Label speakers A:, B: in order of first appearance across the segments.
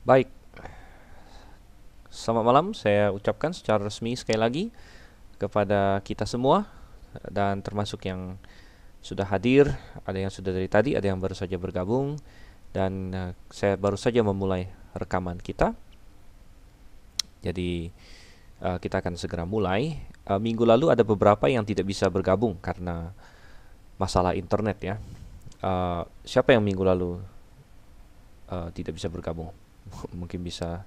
A: Baik, selamat malam. Saya ucapkan secara resmi sekali lagi kepada kita semua dan termasuk yang sudah hadir, ada yang sudah dari tadi, ada yang baru saja bergabung dan uh, saya baru saja memulai rekaman kita. Jadi uh, kita akan segera mulai. Uh, minggu lalu ada beberapa yang tidak bisa bergabung karena masalah internet ya. Uh, siapa yang minggu lalu uh, tidak bisa bergabung? mungkin bisa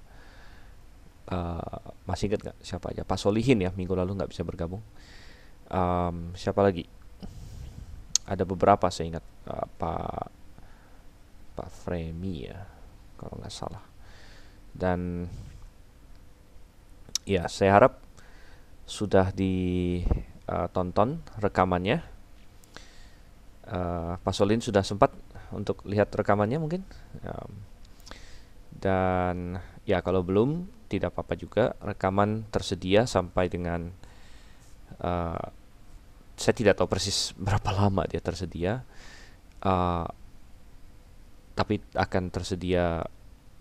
A: uh, masih ingat nggak siapa aja Pak Solihin ya minggu lalu nggak bisa bergabung um, siapa lagi ada beberapa saya ingat uh, Pak Pak Fremi ya kalau nggak salah dan ya saya harap sudah ditonton eh, rekamannya uh, Pak Solihin sudah sempat untuk lihat rekamannya mungkin um, dan ya kalau belum tidak apa-apa juga rekaman tersedia sampai dengan uh, saya tidak tahu persis berapa lama dia tersedia uh, tapi akan tersedia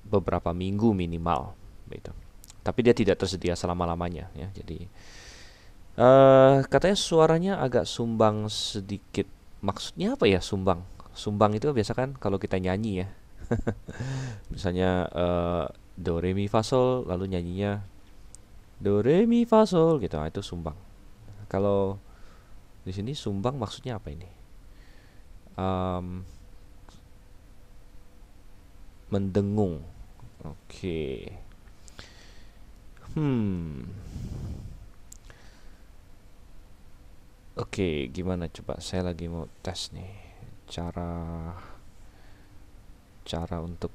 A: beberapa minggu minimal begitu tapi dia tidak tersedia selama lamanya ya jadi uh, katanya suaranya agak sumbang sedikit maksudnya apa ya sumbang sumbang itu biasa kan kalau kita nyanyi ya misalnya uh, do re mi fa sol lalu nyanyinya do re mi fa sol gitu nah, itu sumbang kalau di sini sumbang maksudnya apa ini um, mendengung oke okay. hmm oke okay, gimana coba saya lagi mau tes nih cara cara untuk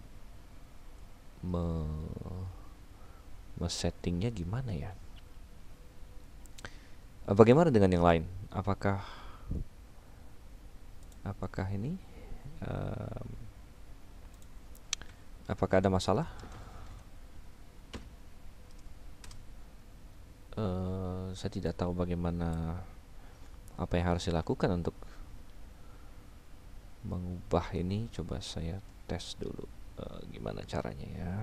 A: me settingnya gimana ya? Eh, bagaimana dengan yang lain? Apakah apakah ini um, apakah ada masalah? Uh, saya tidak tahu bagaimana apa yang harus dilakukan untuk mengubah ini. Coba saya tes dulu uh, gimana caranya ya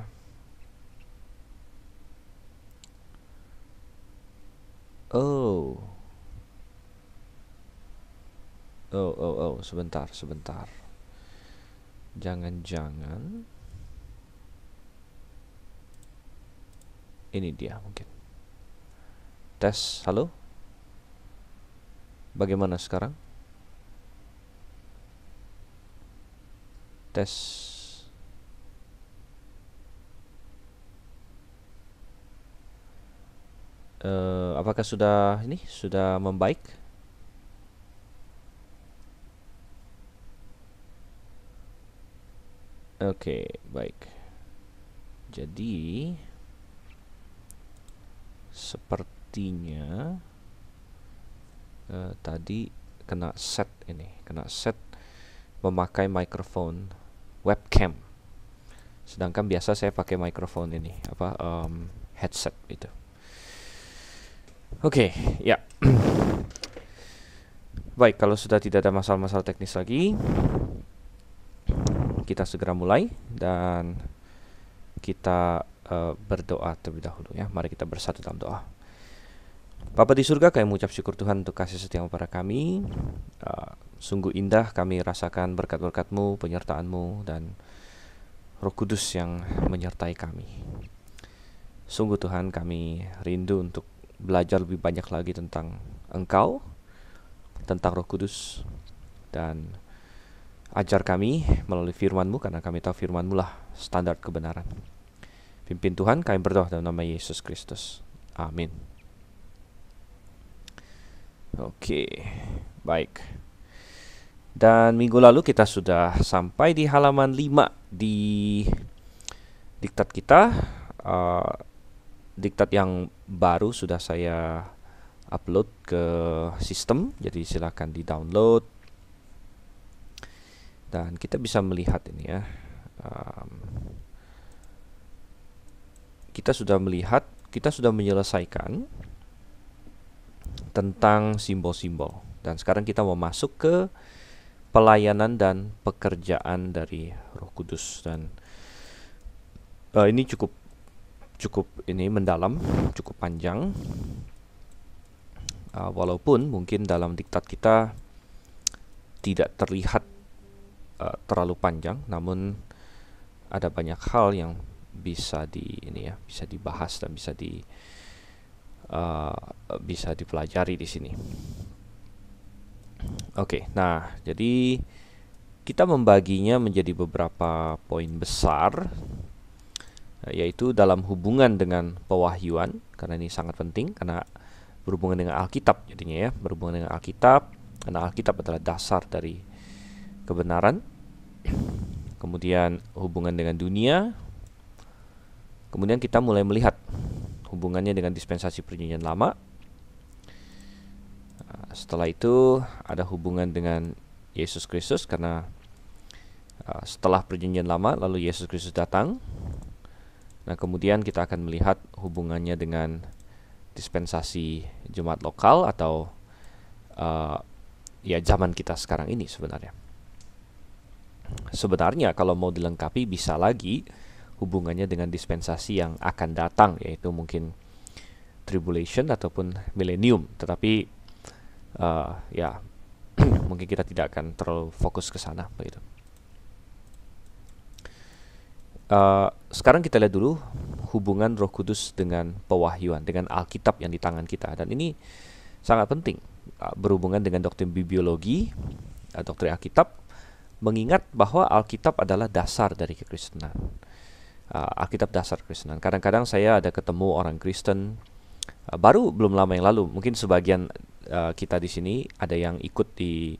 A: oh oh oh oh sebentar sebentar jangan-jangan ini dia mungkin tes halo bagaimana sekarang tes uh, apakah sudah ini sudah membaik oke okay, baik jadi sepertinya uh, tadi kena set ini kena set memakai microphone webcam sedangkan biasa saya pakai microphone ini apa um, headset itu oke okay, ya baik kalau sudah tidak ada masalah-masalah teknis lagi kita segera mulai dan kita uh, berdoa terlebih dahulu ya mari kita bersatu dalam doa Bapa di surga, kami mengucap syukur Tuhan untuk kasih setiamu pada kami. Uh, sungguh indah kami rasakan berkat-berkatmu, penyertaanmu, dan roh kudus yang menyertai kami. Sungguh Tuhan kami rindu untuk belajar lebih banyak lagi tentang Engkau, tentang roh kudus, dan ajar kami melalui Firmanmu karena kami tahu FirmanMu lah standar kebenaran. Pimpin Tuhan, kami berdoa dalam nama Yesus Kristus. Amin. Oke, baik. Dan minggu lalu kita sudah sampai di halaman 5 di diktat kita. Uh, diktat yang baru sudah saya upload ke sistem, jadi silakan di-download. Dan kita bisa melihat ini ya. Um, kita sudah melihat, kita sudah menyelesaikan tentang simbol-simbol. Dan sekarang kita mau masuk ke pelayanan dan pekerjaan dari Roh Kudus dan uh, ini cukup cukup ini mendalam, cukup panjang. Uh, walaupun mungkin dalam diktat kita tidak terlihat uh, terlalu panjang, namun ada banyak hal yang bisa di ini ya, bisa dibahas dan bisa di Eh, bisa dipelajari di sini. Oke, okay, nah jadi kita membaginya menjadi beberapa poin besar, eh, yaitu dalam hubungan dengan pewahyuan, karena ini sangat penting karena berhubungan dengan Alkitab jadinya ya, berhubungan dengan Alkitab, karena Alkitab adalah dasar dari kebenaran. Kemudian hubungan dengan dunia. Kemudian kita mulai melihat hubungannya dengan dispensasi perjanjian lama. Ah, setelah itu ada hubungan dengan Yesus Kristus karena ah, setelah perjanjian lama lalu Yesus Kristus datang. Nah, kemudian kita akan melihat hubungannya dengan dispensasi jemaat lokal atau uh, ya zaman kita sekarang ini sebenarnya. Sebenarnya kalau mau dilengkapi bisa lagi hubungannya dengan dispensasi yang akan datang yaitu mungkin tribulation ataupun millennium tetapi uh, ya mungkin kita tidak akan terlalu fokus ke sana begitu uh, sekarang kita lihat dulu hubungan Roh Kudus dengan pewahyuan dengan Alkitab yang di tangan kita dan ini sangat penting eh, berhubungan dengan doktrin bibliologi uh, doktrin Alkitab mengingat bahwa Alkitab adalah dasar dari kekristenan uh, Alkitab dasar Kristen. Kadang-kadang saya ada ketemu orang Kristen uh, baru belum lama yang lalu, mungkin sebagian uh, kita di sini ada yang ikut di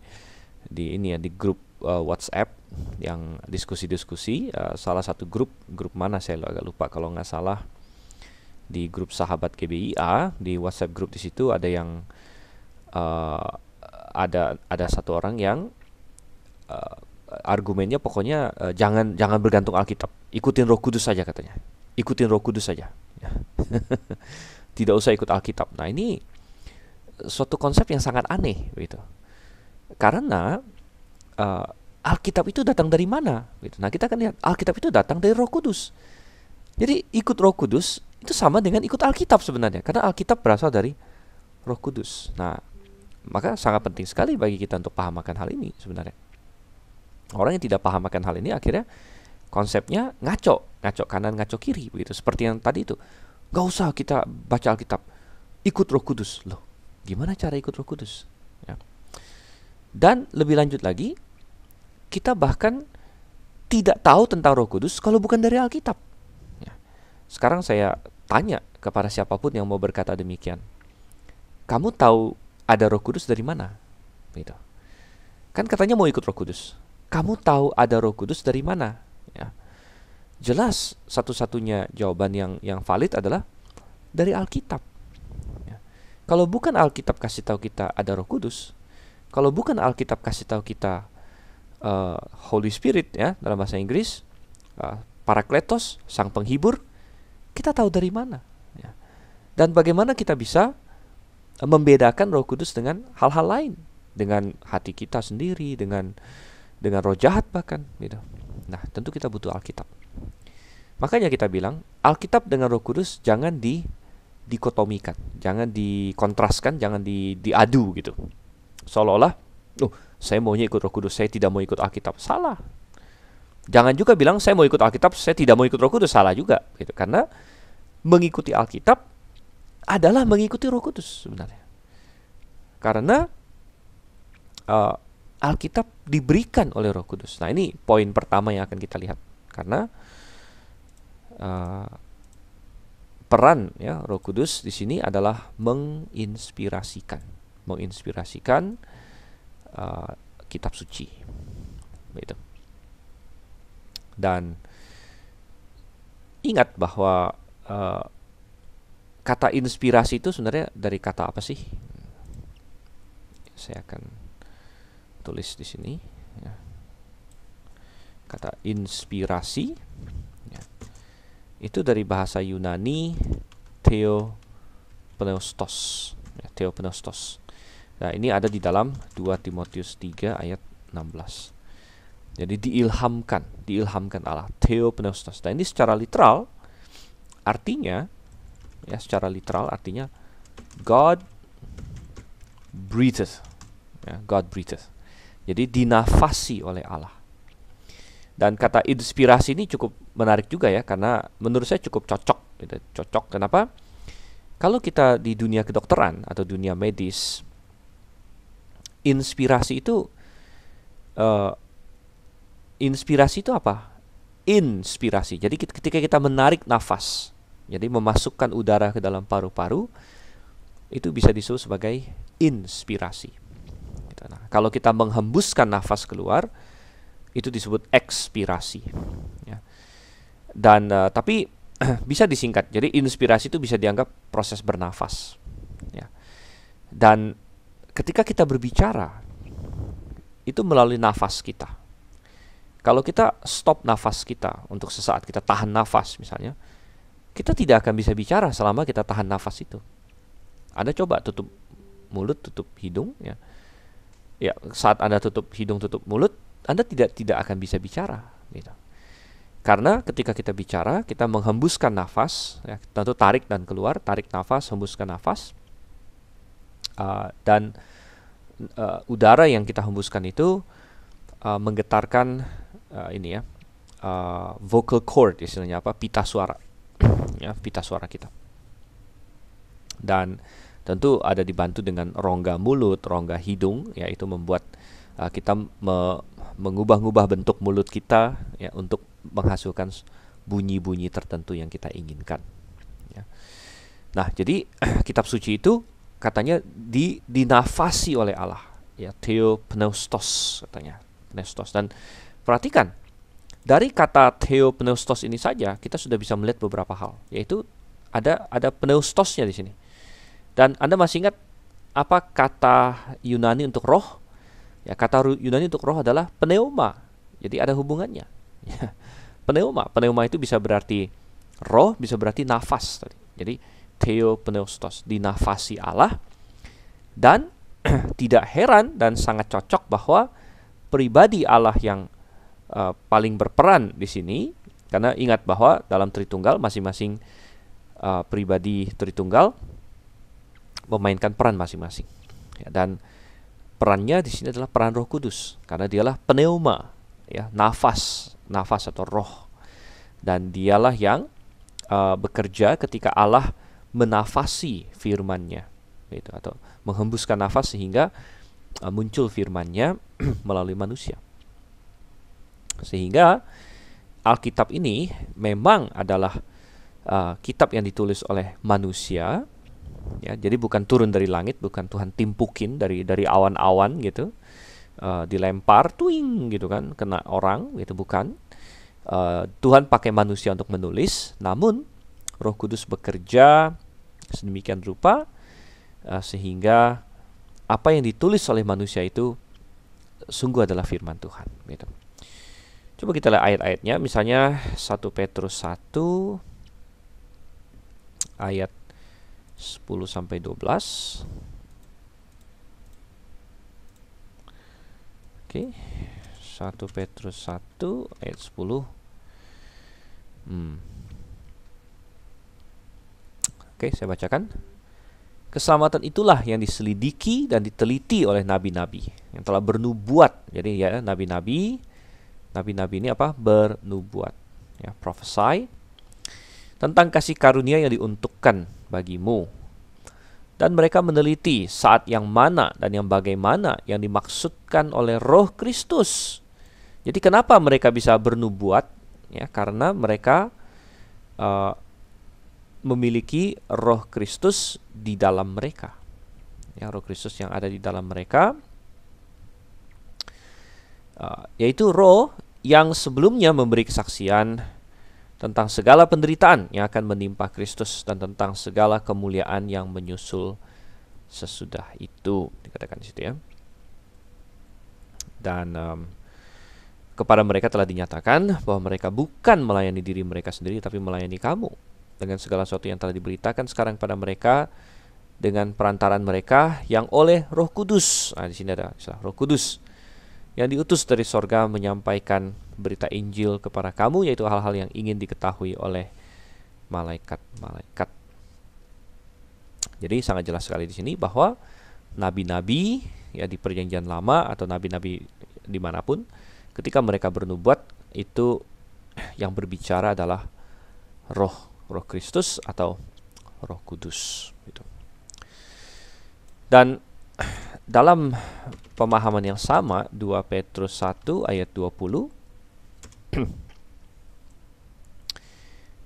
A: di ini ya di grup uh, WhatsApp yang diskusi-diskusi uh, salah satu grup grup mana saya agak lupa kalau nggak salah di grup sahabat Kbia di WhatsApp grup di situ ada yang uh, ada ada satu orang yang argumennya pokoknya uh, jangan jangan bergantung Alkitab. Ikutin Roh Kudus saja katanya. Ikutin Roh Kudus saja. Ya. Tidak usah ikut Alkitab. Nah, ini suatu konsep yang sangat aneh begitu. Karena uh, Alkitab itu datang dari mana? Gitu. Nah, kita akan lihat Alkitab itu datang dari Roh Kudus. Jadi ikut Roh Kudus itu sama dengan ikut Alkitab sebenarnya karena Alkitab berasal dari Roh Kudus. Nah, maka sangat penting sekali bagi kita untuk paham akan hal ini sebenarnya orang yang tidak paham akan hal ini akhirnya konsepnya ngaco, ngaco kanan, ngaco kiri begitu. Seperti yang tadi itu, gak usah kita baca Alkitab, ikut Roh Kudus loh. Gimana cara ikut Roh Kudus? Ya. Dan lebih lanjut lagi, kita bahkan tidak tahu tentang Roh Kudus kalau bukan dari Alkitab. Ya. Sekarang saya tanya kepada siapapun yang mau berkata demikian, kamu tahu ada Roh Kudus dari mana? Gitu. Kan katanya mau ikut Roh Kudus kamu tahu ada Roh Kudus dari mana? Ya. Jelas satu-satunya jawaban yang yang valid adalah dari Alkitab. Ya. Kalau bukan Alkitab kasih tahu kita ada Roh Kudus, kalau bukan Alkitab kasih tahu kita uh, Holy Spirit ya dalam bahasa Inggris, uh, Parakletos, Sang Penghibur, kita tahu dari mana? Ya. Dan bagaimana kita bisa eh, membedakan Roh Kudus dengan hal-hal lain, dengan hati kita sendiri, dengan dengan roh jahat bahkan gitu. Nah, tentu kita butuh Alkitab. Makanya kita bilang Alkitab dengan Roh Kudus jangan di dikotomikan, jangan dikontraskan, jangan di diadu gitu. Seolah-olah, "Oh, saya maunya ikut Roh Kudus, saya tidak mau ikut Alkitab." Salah. Jangan juga bilang saya mau ikut Alkitab, saya tidak mau ikut Roh Kudus, salah juga gitu. Karena mengikuti Alkitab adalah mengikuti Roh Kudus sebenarnya. Karena uh, Alkitab diberikan oleh Roh Kudus. Nah, ini poin pertama yang akan kita lihat karena uh, peran ya Roh Kudus di sini adalah menginspirasikan, menginspirasikan uh, kitab suci. Begitu. Dan ingat bahwa uh, kata inspirasi itu sebenarnya dari kata apa sih? Saya akan tulis di sini ya. kata inspirasi ya. itu dari bahasa Yunani theopneustos ya, theopneustos nah ini ada di dalam 2 Timotius 3 ayat 16 jadi diilhamkan diilhamkan Allah theopneustos nah ini secara literal artinya ya secara literal artinya God breathes, ya, God breathes. Jadi dinafasi oleh Allah. Dan kata inspirasi ini cukup menarik juga ya karena menurut saya cukup cocok gitu. Cocok kenapa? Kalau kita di dunia kedokteran atau dunia medis inspirasi itu uh, inspirasi itu apa? Inspirasi. Jadi ketika kita menarik nafas, jadi memasukkan udara ke dalam paru-paru itu bisa disebut sebagai inspirasi. Nah, kalau kita menghembuskan nafas keluar, itu disebut ekspirasi. Ya. Dan uh, tapi bisa disingkat. Jadi inspirasi itu bisa dianggap proses bernafas. Ya. Dan ketika kita berbicara, itu melalui nafas kita. Kalau kita stop nafas kita untuk sesaat, kita tahan nafas misalnya, kita tidak akan bisa bicara selama kita tahan nafas itu. Anda coba tutup mulut, tutup hidung, ya ya saat Anda tutup hidung tutup mulut, Anda tidak tidak akan bisa bicara gitu. Karena ketika kita bicara, kita menghembuskan nafas, ya, tentu tarik dan keluar, tarik nafas, hembuskan nafas. Uh, dan uh, udara yang kita hembuskan itu uh, menggetarkan uh, ini ya, uh, vocal cord istilahnya apa? pita suara. ya, pita suara kita. Dan Tentu ada dibantu dengan rongga mulut, rongga hidung, yaitu membuat uh, kita me mengubah-ubah bentuk mulut kita ya untuk menghasilkan bunyi-bunyi tertentu yang kita inginkan. Ya. Nah, jadi kitab suci itu katanya di, dinafasi oleh Allah, ya theopneustos katanya, pneustos. Dan perhatikan dari kata theopneustos ini saja kita sudah bisa melihat beberapa hal, yaitu ada ada pneustosnya di sini. Dan Anda masih ingat apa kata Yunani untuk roh? Ya, kata Yunani untuk roh adalah pneuma. Jadi ada hubungannya. Ya, pneuma, pneuma itu bisa berarti roh, bisa berarti nafas tadi. Jadi theopneustos, dinafasi Allah. Dan tidak heran dan sangat cocok bahwa pribadi Allah yang uh, paling berperan di sini karena ingat bahwa dalam Tritunggal masing-masing uh, pribadi Tritunggal memainkan peran masing-masing. Ya, dan perannya di sini adalah peran Roh Kudus karena dialah pneuma, ya, nafas, nafas atau roh. Dan dialah yang uh, bekerja ketika Allah menafasi firman-Nya gitu atau menghembuskan nafas sehingga uh, muncul firman-Nya melalui manusia. Sehingga Alkitab ini memang adalah uh, kitab yang ditulis oleh manusia ya jadi bukan turun dari langit bukan Tuhan timpukin dari dari awan-awan gitu uh, dilempar tuing gitu kan kena orang gitu bukan uh, Tuhan pakai manusia untuk menulis namun Roh Kudus bekerja sedemikian rupa uh, sehingga apa yang ditulis oleh manusia itu sungguh adalah firman Tuhan gitu. Coba kita lihat ayat-ayatnya misalnya 1 Petrus 1 ayat 10 sampai 12 oke 1 Petrus 1 ayat 10 hmm. oke saya bacakan keselamatan itulah yang diselidiki dan diteliti oleh nabi-nabi yang telah bernubuat jadi ya nabi-nabi nabi-nabi ini apa bernubuat ya prophesy tentang kasih karunia yang diuntukkan bagimu. Dan mereka meneliti saat yang mana dan yang bagaimana yang dimaksudkan oleh Roh Kristus. Jadi kenapa mereka bisa bernubuat? Ya, karena mereka uh, memiliki Roh Kristus di dalam mereka. Ya, Roh Kristus yang ada di dalam mereka uh, yaitu Roh yang sebelumnya memberi kesaksian tentang segala penderitaan yang akan menimpa Kristus dan tentang segala kemuliaan yang menyusul sesudah itu dikatakan di situ ya dan um, kepada mereka telah dinyatakan bahwa mereka bukan melayani diri mereka sendiri tapi melayani kamu dengan segala sesuatu yang telah diberitakan sekarang pada mereka dengan perantaran mereka yang oleh Roh Kudus. Nah, di sini ada istilah Roh Kudus yang diutus dari sorga menyampaikan berita Injil kepada kamu yaitu hal-hal yang ingin diketahui oleh malaikat-malaikat. Jadi sangat jelas sekali di sini bahwa nabi-nabi ya di perjanjian lama atau nabi-nabi dimanapun ketika mereka bernubuat itu yang berbicara adalah roh roh Kristus atau roh kudus gitu. dan dalam pemahaman yang sama 2 Petrus 1 ayat 20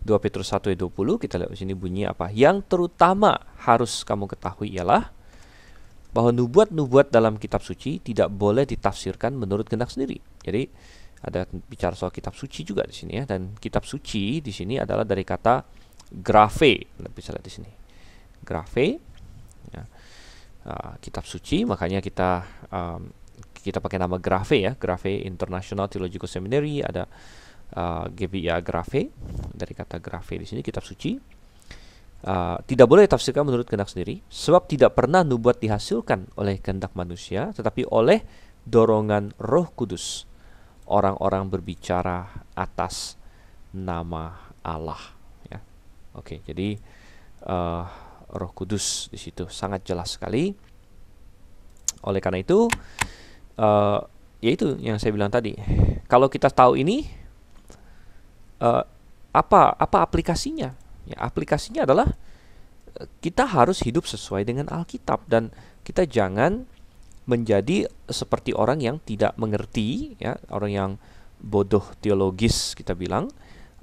A: 2 Petrus 1 ayat 20 kita lihat di sini bunyi apa yang terutama harus kamu ketahui ialah bahwa nubuat-nubuat dalam kitab suci tidak boleh ditafsirkan menurut kehendak sendiri. Jadi ada bicara soal kitab suci juga di sini ya dan kitab suci di sini adalah dari kata grafe. lebih salah di sini. Grafe ya Uh, kitab suci makanya kita um, kita pakai nama Grafe ya Grafe International Theological Seminary ada uh, GBIA Grafe dari kata Grafe di sini kitab suci uh, tidak boleh ditafsirkan menurut kehendak sendiri sebab tidak pernah nubuat dihasilkan oleh kehendak manusia tetapi oleh dorongan Roh Kudus orang-orang berbicara atas nama Allah ya oke okay, jadi uh, Roh Kudus di situ sangat jelas sekali. Oleh karena itu, uh, eh, yaitu yang saya bilang tadi. Kalau kita tahu ini, uh, apa apa aplikasinya? Ya, aplikasinya adalah eh, kita harus hidup sesuai dengan Alkitab dan kita jangan menjadi seperti orang yang tidak mengerti, ya orang yang bodoh teologis kita bilang,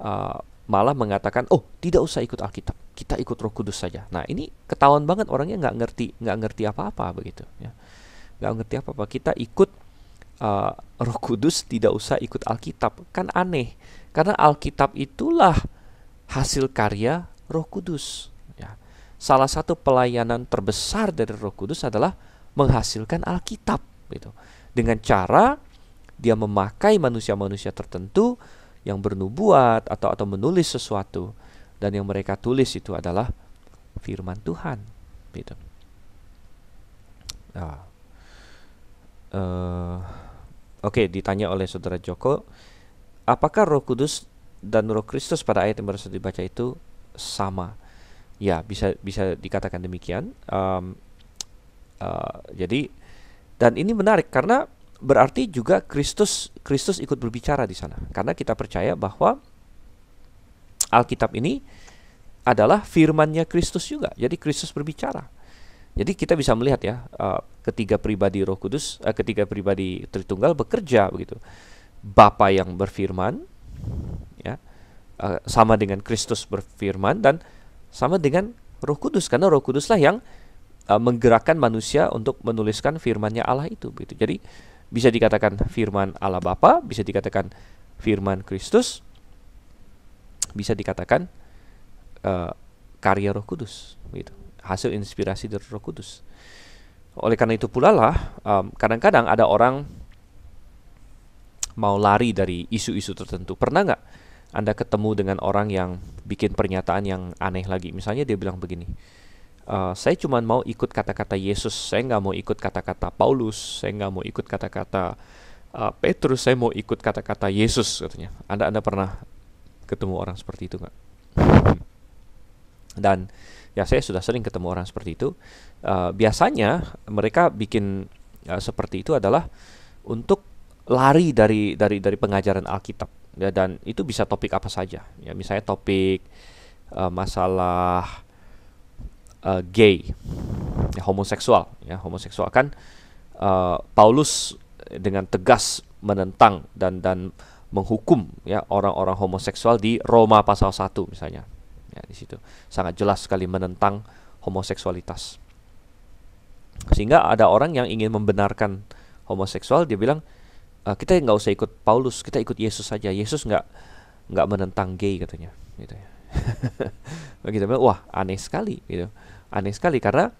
A: uh, malah mengatakan, oh tidak usah ikut Alkitab kita ikut Roh Kudus saja. Nah ini ketahuan banget orangnya nggak ngerti nggak ngerti apa-apa begitu. Ya. Nggak ngerti apa-apa. Kita ikut uh, Roh Kudus tidak usah ikut Alkitab kan aneh karena Alkitab itulah hasil karya Roh Kudus. Ya. Salah satu pelayanan terbesar dari Roh Kudus adalah menghasilkan Alkitab gitu dengan cara dia memakai manusia-manusia tertentu yang bernubuat atau atau menulis sesuatu dan yang mereka tulis itu adalah firman Tuhan gitu nah, uh, oke okay, ditanya oleh saudara Joko apakah Roh Kudus dan Roh Kristus pada ayat yang baru dibaca itu sama ya bisa bisa dikatakan demikian um, uh, jadi dan ini menarik karena berarti juga Kristus Kristus ikut berbicara di sana karena kita percaya bahwa Alkitab ini adalah firmannya Kristus juga. Jadi Kristus berbicara. Jadi kita bisa melihat ya eh, ketiga pribadi Roh Kudus, eh, ketiga pribadi Tritunggal bekerja begitu. Bapa yang berfirman ya eh, sama dengan Kristus berfirman dan sama dengan Roh Kudus karena Roh Kuduslah yang menggerakkan manusia untuk menuliskan firmannya Allah itu begitu. Jadi bisa dikatakan firman Allah Bapa, bisa dikatakan firman Kristus bisa dikatakan uh, karya Roh Kudus gitu hasil inspirasi dari Roh Kudus oleh karena itu pula lah um, kadang-kadang ada orang mau lari dari isu-isu tertentu pernah nggak anda ketemu dengan orang yang bikin pernyataan yang aneh lagi misalnya dia bilang begini Uh, saya cuma mau ikut kata-kata Yesus, saya nggak mau ikut kata-kata Paulus, saya nggak mau ikut kata-kata uh, Petrus, saya mau ikut kata-kata Yesus katanya. Anda Anda pernah ketemu orang seperti itu nggak? Dan ya saya sudah sering ketemu orang seperti itu. Uh, biasanya mereka bikin uh, seperti itu adalah untuk lari dari dari dari pengajaran Alkitab ya dan itu bisa topik apa saja ya misalnya topik uh, masalah uh, gay ya, homoseksual ya homoseksual kan uh, Paulus dengan tegas menentang dan dan menghukum ya orang-orang homoseksual di Roma pasal 1 misalnya. Ya, di situ sangat jelas sekali menentang homoseksualitas. Sehingga ada orang yang ingin membenarkan homoseksual dia bilang e, kita nggak usah ikut Paulus, kita ikut Yesus saja. Yesus nggak nggak menentang gay katanya gitu ya. Begitu wah aneh sekali gitu. Aneh sekali karena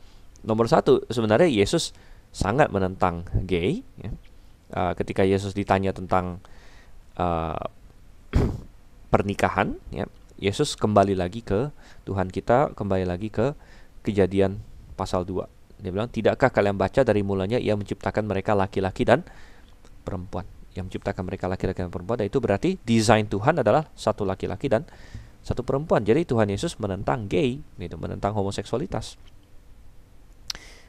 A: nomor satu sebenarnya Yesus sangat menentang gay ya. uh, ketika Yesus ditanya tentang uh, pernikahan ya Yesus kembali lagi ke Tuhan kita kembali lagi ke kejadian pasal 2 dia bilang tidakkah kalian baca dari mulanya ia menciptakan mereka laki-laki dan perempuan yang menciptakan mereka laki-laki dan perempuan itu berarti desain Tuhan adalah satu laki-laki dan satu perempuan jadi Tuhan Yesus menentang gay gitu, menentang homoseksualitas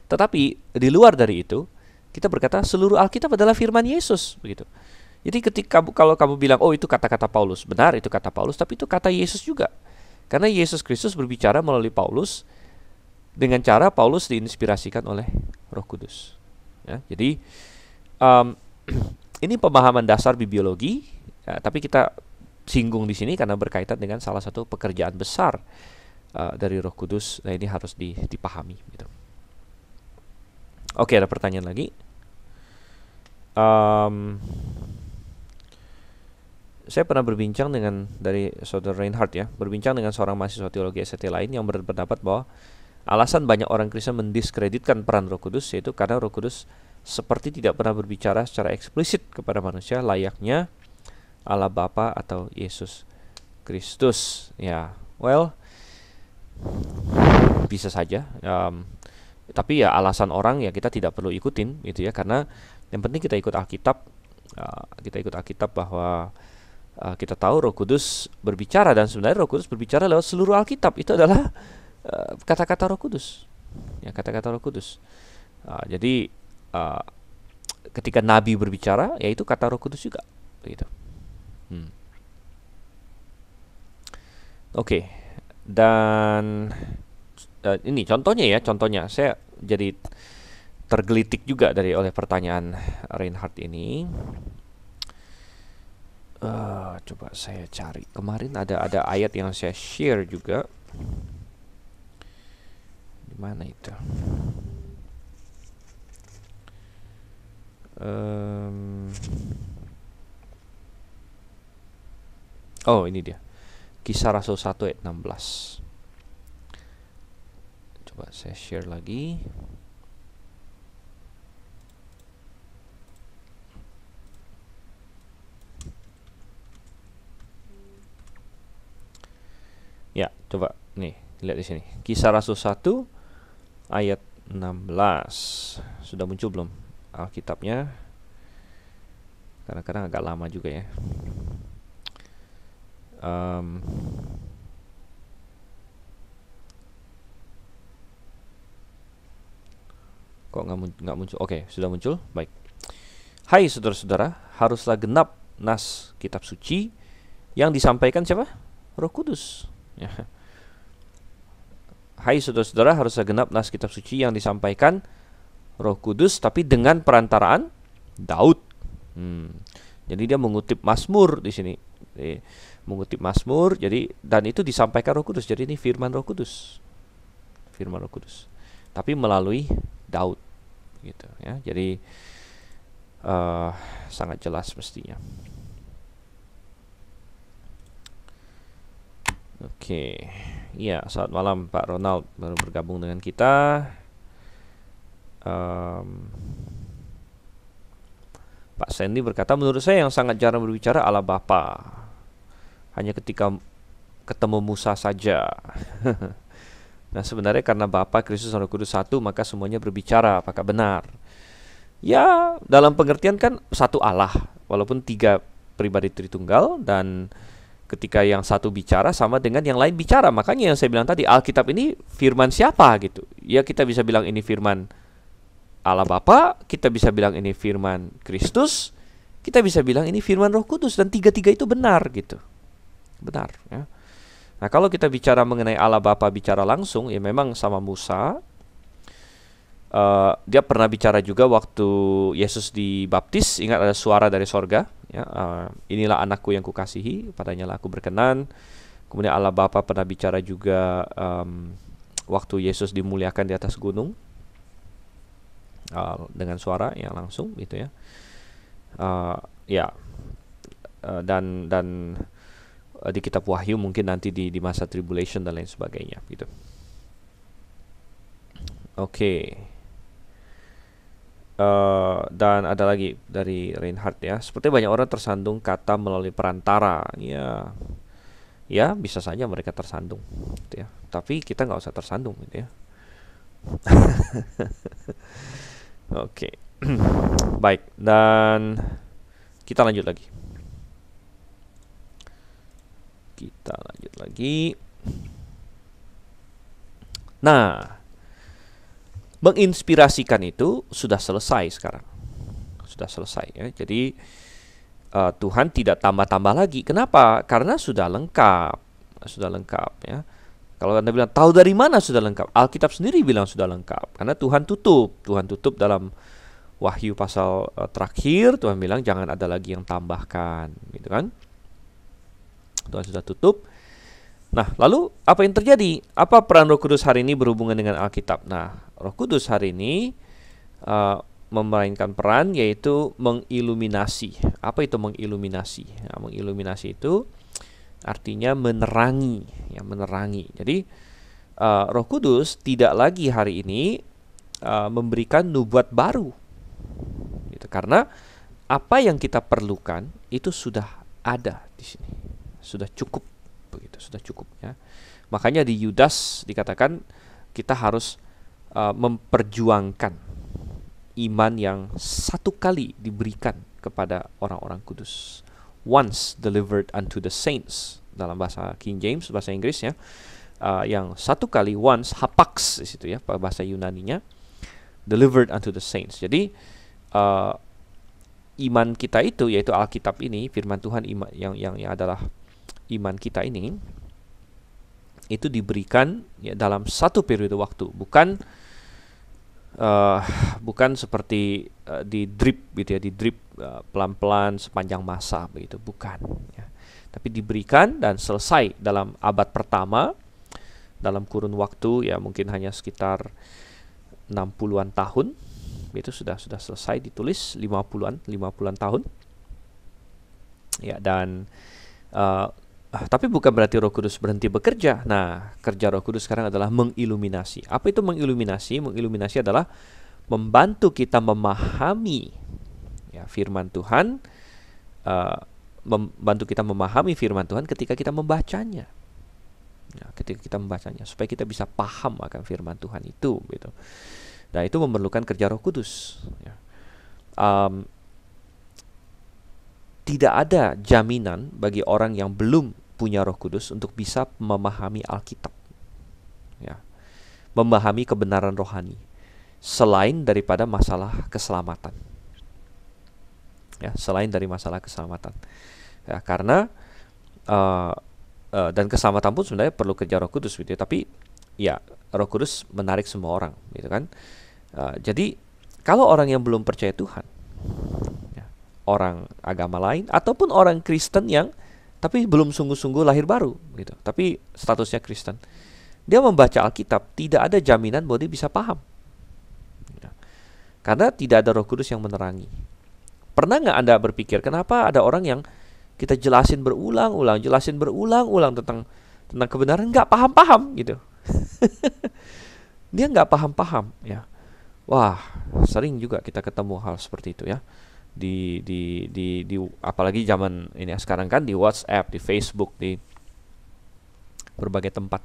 A: tetapi di luar dari itu kita berkata seluruh Alkitab adalah firman Yesus begitu jadi ketika kamu, kalau kamu bilang oh itu kata-kata Paulus, benar itu kata Paulus, tapi itu kata Yesus juga. Karena Yesus Kristus berbicara melalui Paulus dengan cara Paulus diinspirasikan oleh Roh Kudus. Ya, jadi um, ini pemahaman dasar biologi, ya, tapi kita singgung di sini karena berkaitan dengan salah satu pekerjaan besar uh, dari Roh Kudus. Nah ini harus dipahami. Gitu. Oke, ada pertanyaan lagi. Um, saya pernah berbincang dengan dari saudara Reinhardt ya, berbincang dengan seorang mahasiswa teologi ST lain yang berpendapat bahwa alasan banyak orang Kristen mendiskreditkan peran Roh Kudus yaitu karena Roh Kudus seperti tidak pernah berbicara secara eksplisit kepada manusia layaknya Allah Bapa atau Yesus Kristus. Ya, well, bisa saja. Um, tapi ya alasan orang ya kita tidak perlu ikutin gitu ya karena yang penting kita ikut Alkitab, uh, kita ikut Alkitab bahwa uh, kita tahu Roh Kudus berbicara dan sebenarnya Roh Kudus berbicara lewat seluruh Alkitab itu adalah eh, kata-kata uh, Roh Kudus ya kata-kata Roh Kudus uh, jadi uh, ketika Nabi berbicara yaitu kata Roh Kudus juga gitu hmm. oke okay. dan uh, ini contohnya ya contohnya saya jadi tergelitik juga dari oleh pertanyaan Reinhardt ini uh, coba saya cari kemarin ada ada ayat yang saya share juga di mana itu um, oh ini dia kisah rasul 1 ayat 16 coba saya share lagi Ya, coba nih, lihat di sini. Kisah Rasul 1 ayat 16. Sudah muncul belum Alkitabnya? Kadang-kadang agak lama juga ya. Um, kok nggak muncul, muncul? Oke, okay, sudah muncul. Baik. Hai saudara-saudara, haruslah genap nas kitab suci yang disampaikan siapa? Roh Kudus. Ya. Hai saudara-saudara, harus segenap nas kitab suci yang disampaikan Roh Kudus tapi dengan perantaraan Daud. Hmm. Jadi dia mengutip Mazmur di sini. Jadi, mengutip Mazmur. Jadi dan itu disampaikan Roh Kudus. Jadi ini firman Roh Kudus. Firman Roh Kudus. Tapi melalui Daud gitu ya. Jadi uh, sangat jelas mestinya. Oke, iya saat malam Pak Ronald baru bergabung dengan kita. Um, Pak Sandy berkata, menurut saya yang sangat jarang berbicara ala bapak hanya ketika ketemu Musa saja. nah sebenarnya karena Bapa Kristus Roh Kudus satu maka semuanya berbicara. Apakah benar? Ya dalam pengertian kan satu Allah, walaupun tiga pribadi Tritunggal dan ketika yang satu bicara sama dengan yang lain bicara. Makanya yang saya bilang tadi Alkitab ini firman siapa gitu. Ya kita bisa bilang ini firman Allah Bapa, kita bisa bilang ini firman Kristus, kita bisa bilang ini firman Roh Kudus dan tiga-tiga itu benar gitu. Benar ya. Nah, kalau kita bicara mengenai Allah Bapa bicara langsung ya memang sama Musa uh, dia pernah bicara juga waktu Yesus dibaptis ingat ada suara dari sorga ya uh, inilah anakku yang kukasihi padanya lah aku berkenan kemudian Allah Bapa pernah bicara juga um, waktu Yesus dimuliakan di atas gunung uh, dengan suara yang langsung gitu ya uh, ya uh, dan dan uh, di kitab Wahyu mungkin nanti di di masa tribulation dan lain sebagainya gitu oke okay. Eh, dan ada lagi dari Reinhardt ya. Seperti banyak orang tersandung kata melalui perantara. Ya, ya bisa saja mereka tersandung, gitu ya. Tapi kita nggak usah tersandung, gitu ya. Oke, baik. Dan kita lanjut lagi. Kita lanjut lagi. Nah, menginspirasikan itu sudah selesai sekarang. Sudah selesai ya. Jadi uh, Tuhan tidak tambah-tambah lagi. Kenapa? Karena sudah lengkap. Sudah lengkap ya. Kalau Anda bilang tahu dari mana sudah lengkap? Alkitab sendiri bilang sudah lengkap. Karena Tuhan tutup. Tuhan tutup dalam Wahyu pasal uh, terakhir Tuhan bilang jangan ada lagi yang tambahkan, gitu kan? Tuhan sudah tutup. Nah, lalu apa yang terjadi? Apa peran Roh Kudus hari ini berhubungan dengan Alkitab? Nah, Roh Kudus hari ini uh, memainkan peran yaitu mengiluminasi. Apa itu mengiluminasi? Nah, mengiluminasi itu artinya menerangi, ya menerangi. Jadi uh, Roh Kudus tidak lagi hari ini uh, memberikan nubuat baru, gitu. Karena apa yang kita perlukan itu sudah ada di sini, sudah cukup, begitu, sudah cukup ya. Makanya di Yudas dikatakan kita harus Uh, memperjuangkan iman yang satu kali diberikan kepada orang-orang kudus. Once delivered unto the saints dalam bahasa King James bahasa Inggris ya. Uh, yang satu kali once hapax di situ ya bahasa Yunaninya delivered unto the saints. Jadi uh, iman kita itu yaitu Alkitab ini firman Tuhan iman yang yang, yang adalah iman kita ini itu diberikan ya, dalam satu periode waktu bukan uh, bukan seperti uh, di drip gitu ya, di drip uh, pelan-pelan sepanjang masa begitu, bukan. Ya. Tapi diberikan dan selesai dalam abad pertama dalam kurun waktu ya mungkin hanya sekitar 60-an tahun itu sudah sudah selesai ditulis 50-an 50-an tahun ya dan uh, Ah, tapi bukan berarti Roh Kudus berhenti bekerja. Nah, kerja Roh Kudus sekarang adalah mengiluminasi. Apa itu mengiluminasi? Mengiluminasi adalah membantu kita memahami ya, firman Tuhan, uh, eh, membantu kita memahami firman Tuhan ketika kita membacanya. ya, ketika kita membacanya, supaya kita bisa paham akan firman Tuhan itu, gitu. Nah, itu memerlukan kerja Roh Kudus. Ya. Um, tidak ada jaminan bagi orang yang belum punya Roh Kudus untuk bisa memahami Alkitab. Ya. Memahami kebenaran rohani selain daripada masalah keselamatan. Ya, selain dari masalah keselamatan. Ya, karena uh, uh, dan keselamatan pun sebenarnya perlu kerja Roh Kudus gitu ya. tapi ya Roh Kudus menarik semua orang gitu kan. Uh, jadi kalau orang yang belum percaya Tuhan orang agama lain ataupun orang Kristen yang tapi belum sungguh-sungguh lahir baru gitu. Tapi statusnya Kristen. Dia membaca Alkitab, tidak ada jaminan bahwa dia bisa paham. Gitu. Karena tidak ada Roh Kudus yang menerangi. Pernah nggak Anda berpikir kenapa ada orang yang kita jelasin berulang-ulang, jelasin berulang-ulang tentang tentang kebenaran nggak paham-paham gitu. dia nggak paham-paham ya. Wah, sering juga kita ketemu hal seperti itu ya di di di, di apalagi zaman ini sekarang kan di WhatsApp, di Facebook, di berbagai tempat.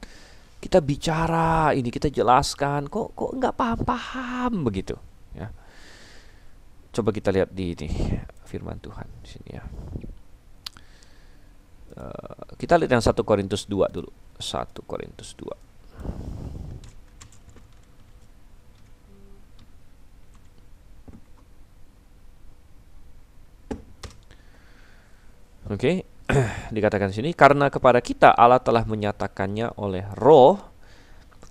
A: Kita bicara, ini kita jelaskan kok kok nggak paham-paham begitu, ya. Coba kita lihat di ini firman Tuhan di sini ya. Uh, kita lihat yang satu Korintus 2 dulu. satu Korintus 2. Oke, okay. dikatakan sini karena kepada kita Allah telah menyatakannya oleh Roh,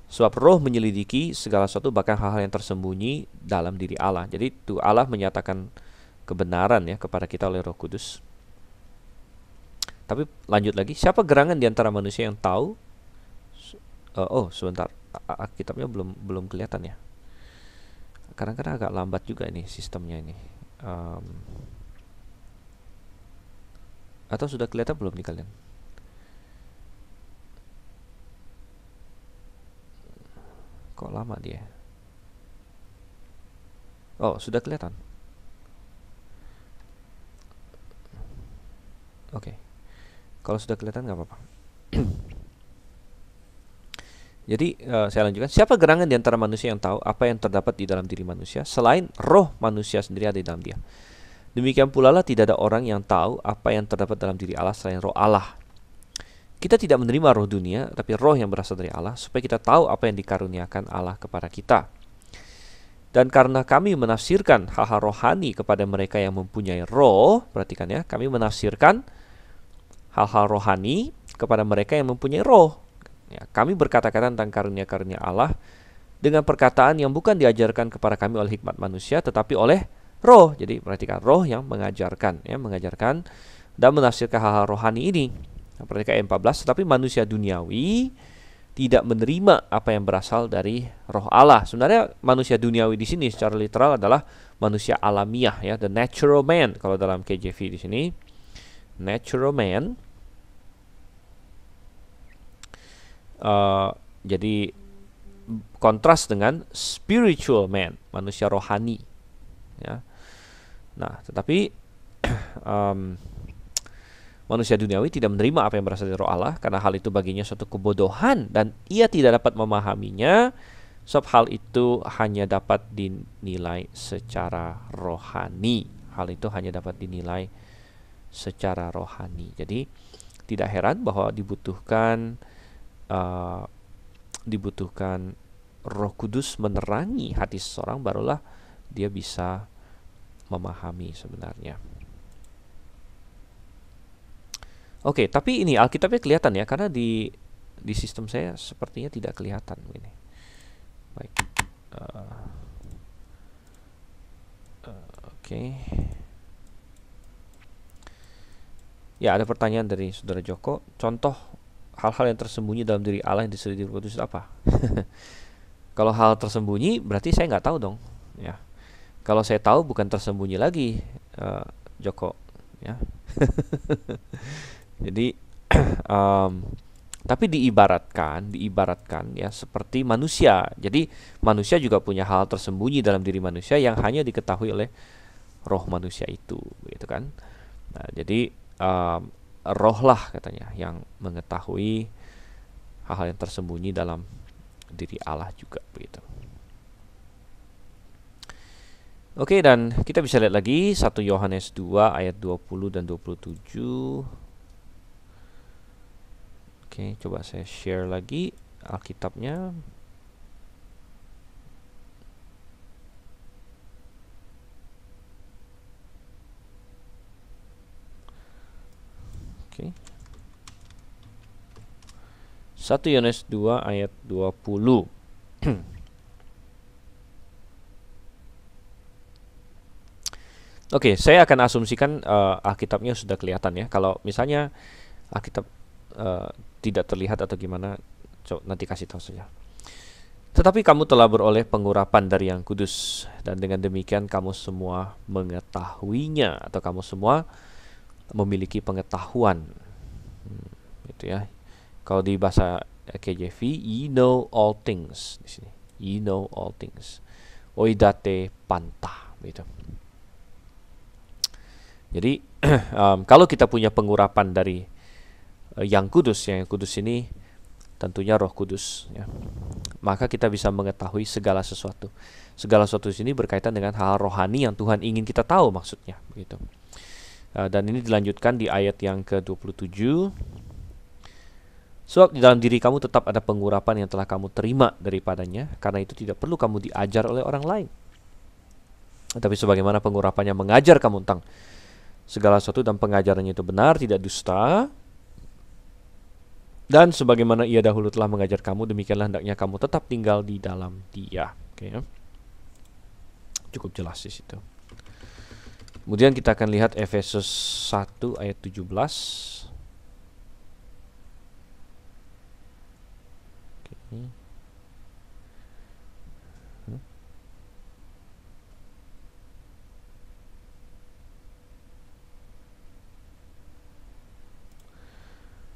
A: sebab Roh menyelidiki segala sesuatu bahkan hal-hal yang tersembunyi dalam diri Allah. Jadi itu Allah menyatakan kebenaran ya kepada kita oleh Roh Kudus. Tapi lanjut lagi, siapa gerangan di antara manusia yang tahu? Uh, oh, sebentar. Alkitabnya belum belum kelihatan ya. Kadang-kadang agak lambat juga ini sistemnya ini. Um, atau sudah kelihatan belum nih kalian? Kok lama dia? Oh, sudah kelihatan. Oke. Okay. Kalau sudah kelihatan nggak apa-apa. Jadi uh, saya lanjutkan. Siapa gerangan di antara manusia yang tahu apa yang terdapat di dalam diri manusia selain roh manusia sendiri ada di dalam dia? Demikian pula lah tidak ada orang yang tahu apa yang terdapat dalam diri Allah selain roh Allah. Kita tidak menerima roh dunia, tapi roh yang berasal dari Allah, supaya kita tahu apa yang dikaruniakan Allah kepada kita. Dan karena kami menafsirkan hal-hal rohani kepada mereka yang mempunyai roh, perhatikan ya, kami menafsirkan hal-hal rohani kepada mereka yang mempunyai roh. Ya, kami berkata-kata tentang karunia-karunia Allah dengan perkataan yang bukan diajarkan kepada kami oleh hikmat manusia, tetapi oleh roh. Jadi perhatikan roh yang mengajarkan ya, mengajarkan dan menafsirkan hal-hal rohani ini. Perhatikan ayat 14, tetapi manusia duniawi tidak menerima apa yang berasal dari roh Allah. Sebenarnya manusia duniawi di sini secara literal adalah manusia alamiah ya, the natural man kalau dalam KJV di sini. Natural man. Uh, jadi kontras dengan spiritual man, manusia rohani. Ya. Nah, tetapi um, manusia duniawi tidak menerima apa yang berasal dari roh Allah karena hal itu baginya suatu kebodohan dan ia tidak dapat memahaminya sebab hal itu hanya dapat dinilai secara rohani. Hal itu hanya dapat dinilai secara rohani. Jadi tidak heran bahwa dibutuhkan uh, dibutuhkan Roh Kudus menerangi hati seseorang barulah dia bisa memahami sebenarnya. Oke, okay, tapi ini Alkitabnya kelihatan ya karena di di sistem saya sepertinya tidak kelihatan ini. Baik. Uh, uh, Oke. Okay. Ya, ada pertanyaan dari Saudara Joko. Contoh hal-hal yang tersembunyi dalam diri Allah yang diselidiki kudus apa? Kalau hal tersembunyi berarti saya nggak tahu dong, ya. Kalau saya tahu bukan tersembunyi lagi uh, Joko ya. Jadi um, tapi diibaratkan, diibaratkan ya seperti manusia. Jadi manusia juga punya hal tersembunyi dalam diri manusia yang hanya diketahui oleh roh manusia itu, begitu kan? Nah, jadi um, rohlah katanya yang mengetahui hal-hal yang tersembunyi dalam diri Allah juga begitu. Oke, dan kita bisa lihat lagi 1 Yohanes 2 ayat 20 dan 27. Oke, coba saya share lagi Alkitabnya. Oke. 1 Yohanes 2 ayat 20. Oke, okay, saya akan asumsikan uh, Alkitabnya sudah kelihatan ya. Kalau misalnya Alkitab uh, tidak terlihat atau gimana, coba nanti kasih tahu saja. Tetapi kamu telah beroleh pengurapan dari Yang Kudus dan dengan demikian kamu semua mengetahuinya atau kamu semua memiliki pengetahuan. Hmm, gitu ya. Kalau di bahasa eh, KJV, you know all things di sini. You know all things. Oidate panta gitu. Jadi um, kalau kita punya pengurapan dari uh, yang kudus, ya, yang kudus ini tentunya Roh Kudus, ya. maka kita bisa mengetahui segala sesuatu. Segala sesuatu ini berkaitan dengan hal rohani yang Tuhan ingin kita tahu maksudnya, begitu. Uh, dan ini dilanjutkan di ayat yang ke-27. Sebab di dalam diri kamu tetap ada pengurapan yang telah kamu terima daripadanya, karena itu tidak perlu kamu diajar oleh orang lain. Tapi sebagaimana pengurapannya mengajar kamu tentang segala sesuatu dan pengajarannya itu benar, tidak dusta. Dan sebagaimana ia dahulu telah mengajar kamu, demikianlah hendaknya kamu tetap tinggal di dalam Dia. Okay. Ya. Cukup jelas di situ. Kemudian kita akan lihat Efesus 1 ayat 17.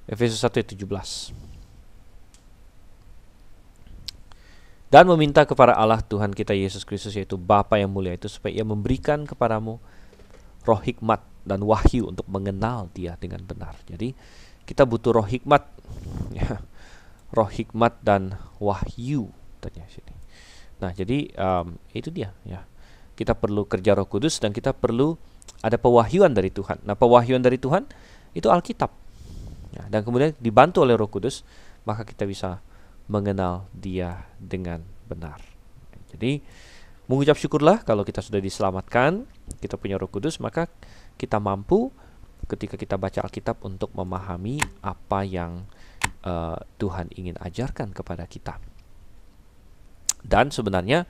A: Efesus 1 ayat 17. dan meminta kepada Allah Tuhan kita Yesus Kristus yaitu Bapa yang mulia itu supaya ia memberikan kepadamu roh hikmat dan wahyu untuk mengenal dia dengan benar. Jadi kita butuh roh hikmat ya. Roh hikmat dan wahyu ternyata Nah, jadi um, itu dia ya. Kita perlu kerja Roh Kudus dan kita perlu ada pewahyuan dari Tuhan. Nah, pewahyuan dari Tuhan itu Alkitab ya, dan kemudian dibantu oleh Roh Kudus maka kita bisa mengenal Dia dengan benar. Jadi mengucap syukurlah kalau kita sudah diselamatkan, kita punya Roh Kudus maka kita mampu ketika kita baca Alkitab untuk memahami apa yang uh, Tuhan ingin ajarkan kepada kita. Dan sebenarnya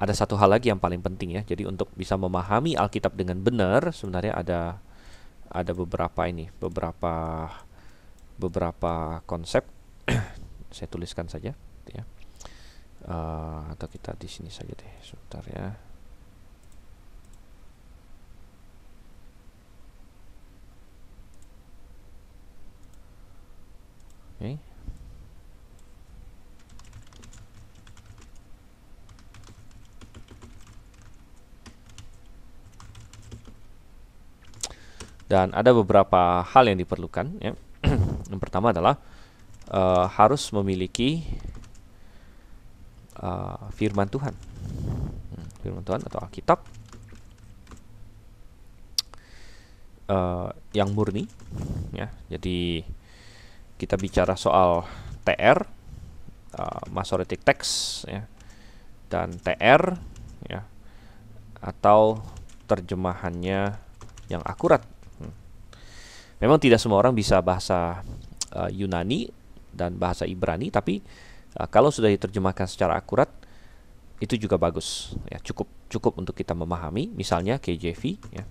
A: ada satu hal lagi yang paling penting ya. Jadi untuk bisa memahami Alkitab dengan benar sebenarnya ada ada beberapa ini, beberapa beberapa konsep saya tuliskan saja gitu ya uh, atau kita di sini saja deh sebentar ya oke okay. dan ada beberapa hal yang diperlukan ya yang pertama adalah uh, harus memiliki uh, firman Tuhan. Hmm, firman Tuhan atau Alkitab uh, yang murni ya. Jadi kita bicara soal TR uh, Masoretic Text ya dan TR ya atau terjemahannya yang akurat Memang tidak semua orang bisa bahasa uh, Yunani dan bahasa Ibrani, tapi uh, kalau sudah diterjemahkan secara akurat itu juga bagus. Ya, cukup cukup untuk kita memahami. Misalnya KJV, ya.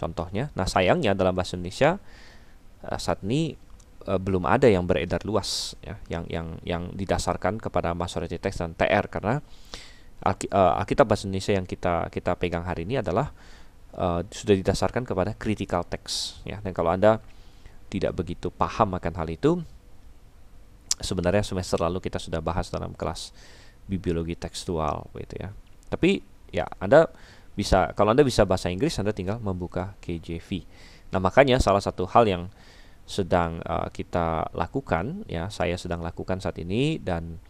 A: contohnya. Nah sayangnya dalam bahasa Indonesia uh, saat ini uh, belum ada yang beredar luas, ya, yang yang yang didasarkan kepada Masoreti Teks dan TR karena Alki, uh, Alkitab bahasa Indonesia yang kita kita pegang hari ini adalah uh, sudah didasarkan kepada critical text ya dan kalau anda tidak begitu paham akan hal itu sebenarnya semester lalu kita sudah bahas dalam kelas bibliologi tekstual gitu ya tapi ya anda bisa kalau anda bisa bahasa Inggris anda tinggal membuka KJV nah makanya salah satu hal yang sedang uh, kita lakukan ya saya sedang lakukan saat ini dan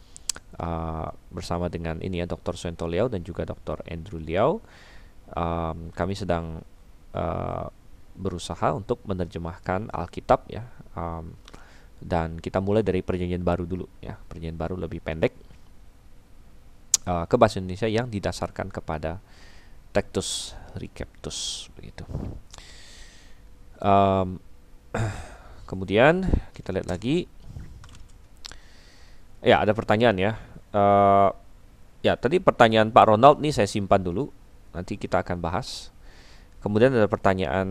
A: uh, bersama dengan ini ya Dr. Suento Liao dan juga Dr. Andrew Liao um, kami sedang uh, berusaha untuk menerjemahkan Alkitab ya um, dan kita mulai dari perjanjian baru dulu ya perjanjian baru lebih pendek uh, ke bahasa Indonesia yang didasarkan kepada Textus Receptus begitu um, kemudian kita lihat lagi ya ada pertanyaan ya uh, ya tadi pertanyaan Pak Ronald nih saya simpan dulu nanti kita akan bahas kemudian ada pertanyaan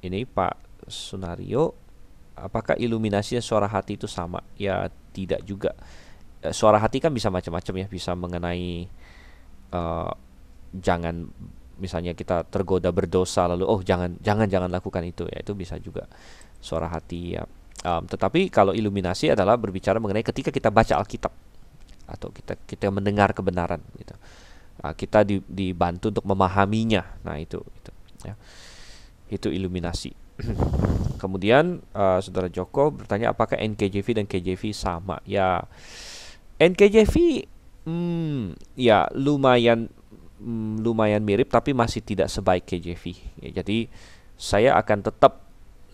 A: ini Pak Sunario apakah iluminasi suara hati itu sama ya tidak juga eh, suara hati kan bisa macam-macam ya bisa mengenai uh, jangan misalnya kita tergoda berdosa lalu oh jangan jangan jangan lakukan itu ya itu bisa juga suara hati ya um, tetapi kalau iluminasi adalah berbicara mengenai ketika kita baca Alkitab atau kita kita mendengar kebenaran gitu Ah, kita dibantu untuk memahaminya nah itu itu ya. itu iluminasi kemudian uh, saudara Joko bertanya apakah NKJV dan KJV sama ya NKJV hmm, ya lumayan hmm, lumayan mirip tapi masih tidak sebaik KJV ya, jadi saya akan tetap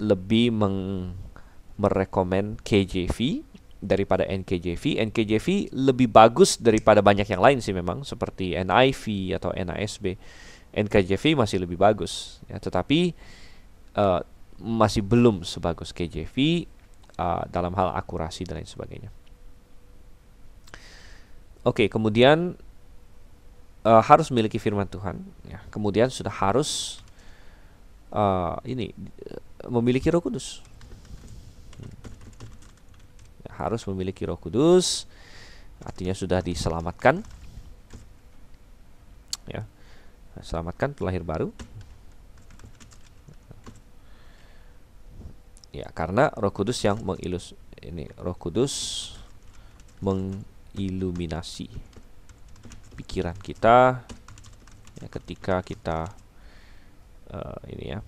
A: lebih meng merekomend KJV daripada NKJV. NKJV lebih bagus daripada banyak yang lain sih memang seperti NIV atau NASB. NKJV masih lebih bagus ya, tetapi uh, masih belum sebagus KJV uh, eh, dalam hal akurasi dan lain sebagainya. Oke, okay, kemudian uh, harus memiliki firman Tuhan. Ya, kemudian sudah harus uh, ini memiliki Roh Kudus harus memiliki Roh Kudus artinya sudah diselamatkan ya selamatkan lahir baru ya karena Roh Kudus yang mengilus ini Roh Kudus mengiluminasi pikiran kita ya ketika kita uh, ini ya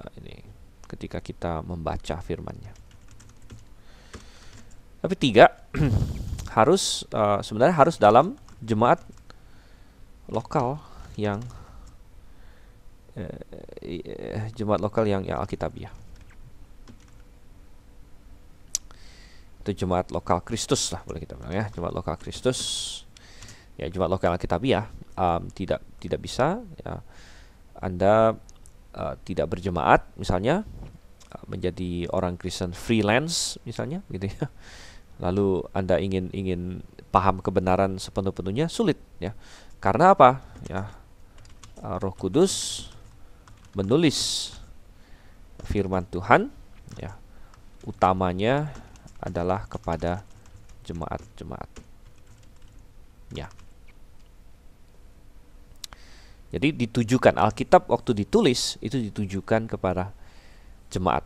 A: uh, ini ketika kita membaca firman-Nya tapi tiga harus uh, sebenarnya harus dalam jemaat lokal yang uh, jemaat lokal yang yang alkitabiah. Itu jemaat lokal Kristus lah boleh kita bilang ya, jemaat lokal Kristus. Ya, jemaat lokal alkitabiah um, tidak tidak bisa ya. Anda uh, tidak berjemaat misalnya menjadi orang Kristen freelance misalnya gitu ya lalu Anda ingin ingin paham kebenaran sepenuh-penuhnya sulit ya. Karena apa? Ya. Eh, Roh Kudus menulis firman Tuhan ya. Utamanya adalah kepada jemaat-jemaat. Ya. Jadi ditujukan Alkitab waktu ditulis itu ditujukan kepada jemaat.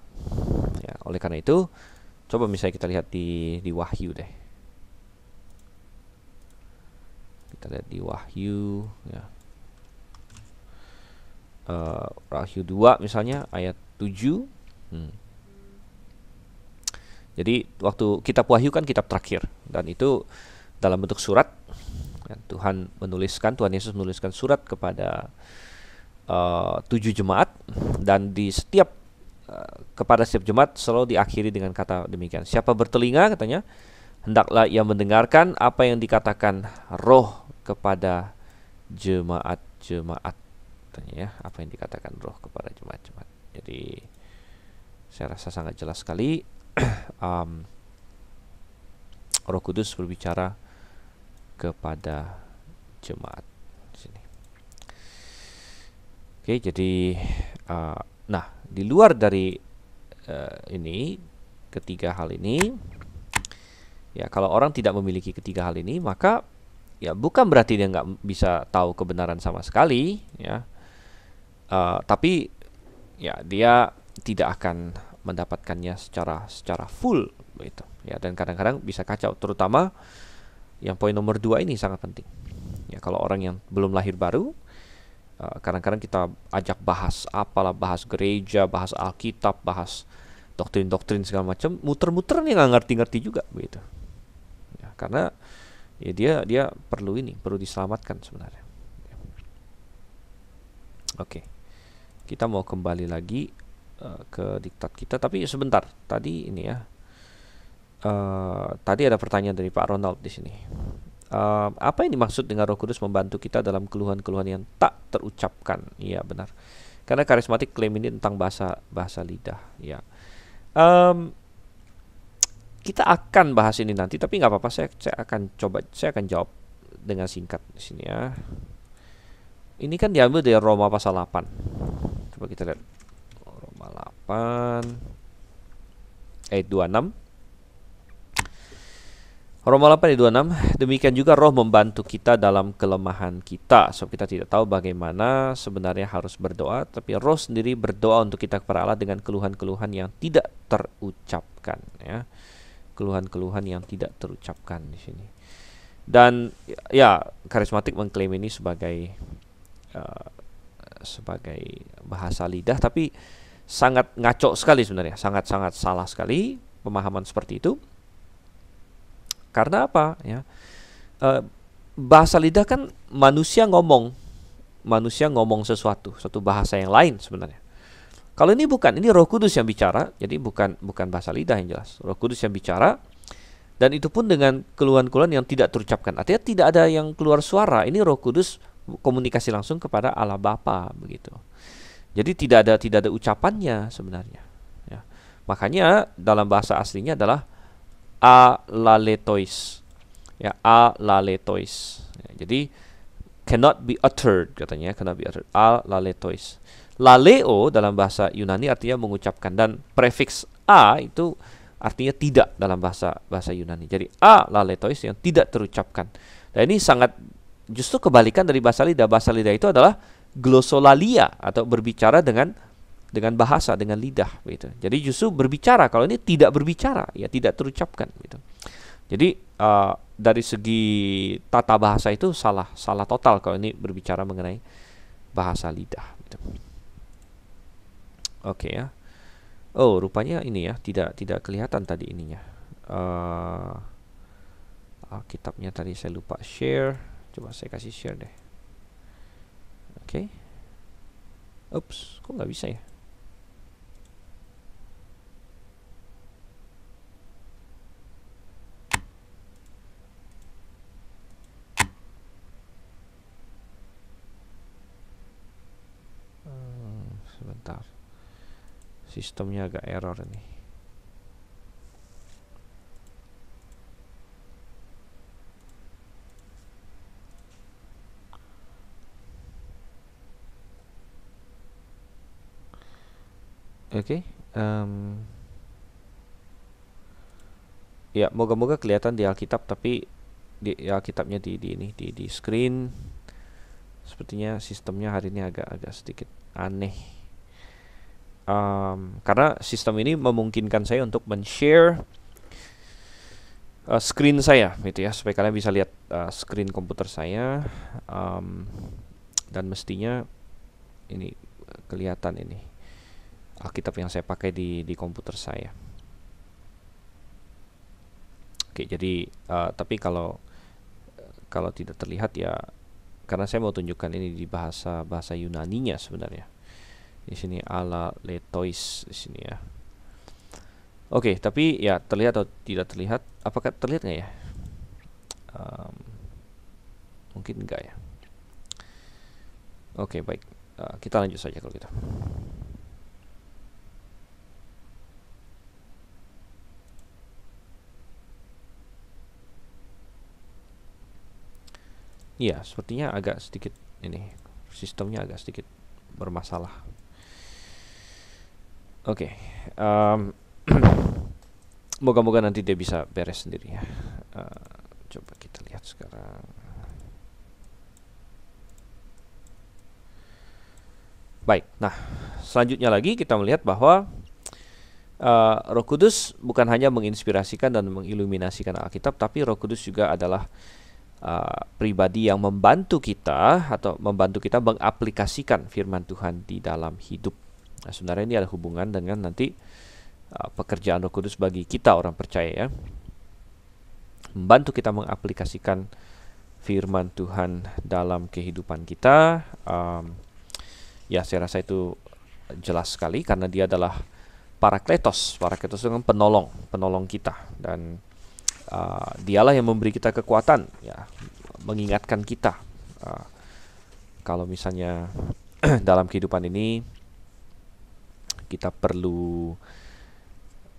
A: Ya, oleh karena itu Coba misalnya kita lihat di di Wahyu deh. Kita lihat di Wahyu ya. Uh, Wahyu 2 misalnya ayat 7. Hmm. Jadi waktu kitab Wahyu kan kitab terakhir dan itu dalam bentuk surat ya, Tuhan menuliskan Tuhan Yesus menuliskan surat kepada uh, tujuh jemaat dan di setiap kepada setiap jemaat selalu diakhiri dengan kata demikian. Siapa bertelinga katanya hendaklah ia mendengarkan apa yang dikatakan roh kepada jemaat-jemaat katanya ya, apa yang dikatakan roh kepada jemaat-jemaat. Jadi saya rasa sangat jelas sekali um, Roh Kudus berbicara kepada jemaat di sini. Oke, jadi uh, nah di luar dari uh, ini ketiga hal ini ya kalau orang tidak memiliki ketiga hal ini maka ya bukan berarti dia nggak bisa tahu kebenaran sama sekali ya uh, tapi ya dia tidak akan mendapatkannya secara secara full begitu ya dan kadang-kadang bisa kacau terutama yang poin nomor dua ini sangat penting ya kalau orang yang belum lahir baru Eh, kadang-kadang kita ajak bahas apalah bahas gereja bahas alkitab bahas doktrin-doktrin segala macam muter-muter nih nggak ngerti-ngerti juga begitu ya, karena ya dia dia perlu ini perlu diselamatkan sebenarnya oke okay. kita mau kembali lagi uh, ke diktat kita tapi sebentar tadi ini ya uh, tadi ada pertanyaan dari Pak Ronald di sini uh, apa yang dimaksud dengan Roh Kudus membantu kita dalam keluhan-keluhan yang tak terucapkan? Iya benar. Karena karismatik klaim ini tentang bahasa bahasa lidah. Ya. Um, kita akan bahas ini nanti, tapi nggak apa-apa. Saya, saya akan coba, saya akan jawab dengan singkat di sini ya. Ini kan diambil dari Roma pasal 8. Coba kita lihat. Roma 8 ayat 26 Roma 8 ayat 26 Demikian juga roh membantu kita dalam kelemahan kita Sebab so, kita tidak tahu bagaimana sebenarnya harus berdoa Tapi roh sendiri berdoa untuk kita kepada Allah Dengan keluhan-keluhan yang tidak terucapkan ya Keluhan-keluhan yang tidak terucapkan di sini Dan ya karismatik mengklaim ini sebagai uh, Sebagai bahasa lidah Tapi sangat ngaco sekali sebenarnya Sangat-sangat salah sekali pemahaman seperti itu karena apa? Ya, e, bahasa lidah kan manusia ngomong, manusia ngomong sesuatu, satu bahasa yang lain sebenarnya. Kalau ini bukan, ini Roh Kudus yang bicara, jadi bukan bukan bahasa lidah yang jelas. Roh Kudus yang bicara dan itu pun dengan keluhan-keluhan yang tidak terucapkan. Artinya tidak ada yang keluar suara. Ini Roh Kudus komunikasi langsung kepada Allah Bapa begitu. Jadi tidak ada tidak ada ucapannya sebenarnya. Ya. Makanya dalam bahasa aslinya adalah a laletois. Ya, a laletois. Ya, jadi cannot be uttered katanya, ya, cannot be uttered. A laletois. Laleo dalam bahasa Yunani artinya mengucapkan dan prefix a itu artinya tidak dalam bahasa bahasa Yunani. Jadi a laletois yang tidak terucapkan. nah ini sangat justru kebalikan dari bahasa lidah. Bahasa lidah itu adalah glosolalia atau berbicara dengan dengan bahasa, dengan lidah gitu. Jadi justru berbicara kalau ini tidak berbicara, ya tidak terucapkan gitu. Jadi uh, dari segi tata bahasa itu salah, salah total kalau ini berbicara mengenai bahasa lidah gitu. Oke okay, ya. Oh, rupanya ini ya, tidak tidak kelihatan tadi ininya. Uh, kitabnya tadi saya lupa share. Coba saya kasih share deh. Oke. Okay. Ups, kok nggak bisa ya? bentar sistemnya agak error nih Oke, okay, um, ya moga-moga kelihatan di Alkitab, tapi di ya, Alkitabnya di, di ini di di screen. Sepertinya sistemnya hari ini agak-agak sedikit aneh um, karena sistem ini memungkinkan saya untuk men-share uh, screen saya gitu ya supaya kalian bisa lihat uh, screen komputer saya um, dan mestinya ini eh, kelihatan ini Alkitab yang saya pakai di di komputer saya. Oke, jadi uh, tapi kalau kalau tidak terlihat ya karena saya mau tunjukkan ini di bahasa bahasa Yunani nya sebenarnya di sini ala letois di sini ya oke okay, tapi ya terlihat atau tidak terlihat apakah terlihat nggak ya um, mungkin enggak ya oke okay, baik uh, kita lanjut saja kalau gitu Iya, sepertinya agak sedikit ini sistemnya agak sedikit bermasalah. Oke. Okay. Um, Moga-moga nanti dia bisa beres sendiri ya. Uh, coba kita lihat sekarang. Baik. Nah, selanjutnya lagi kita melihat bahwa uh, Roh Kudus bukan hanya menginspirasikan dan mengiluminasikan Alkitab, tapi Roh Kudus juga adalah uh, pribadi yang membantu kita atau membantu kita mengaplikasikan firman Tuhan di dalam hidup Nah, sebenarnya ini ada hubungan dengan nanti uh, pekerjaan Roh Kudus bagi kita orang percaya ya. Membantu kita mengaplikasikan firman Tuhan dalam kehidupan kita. Um, ya, saya rasa itu jelas sekali karena dia adalah parakletos. Parakletos kletos dengan penolong, penolong kita dan uh, dialah yang memberi kita kekuatan ya, mengingatkan kita. Uh, kalau misalnya dalam kehidupan ini kita perlu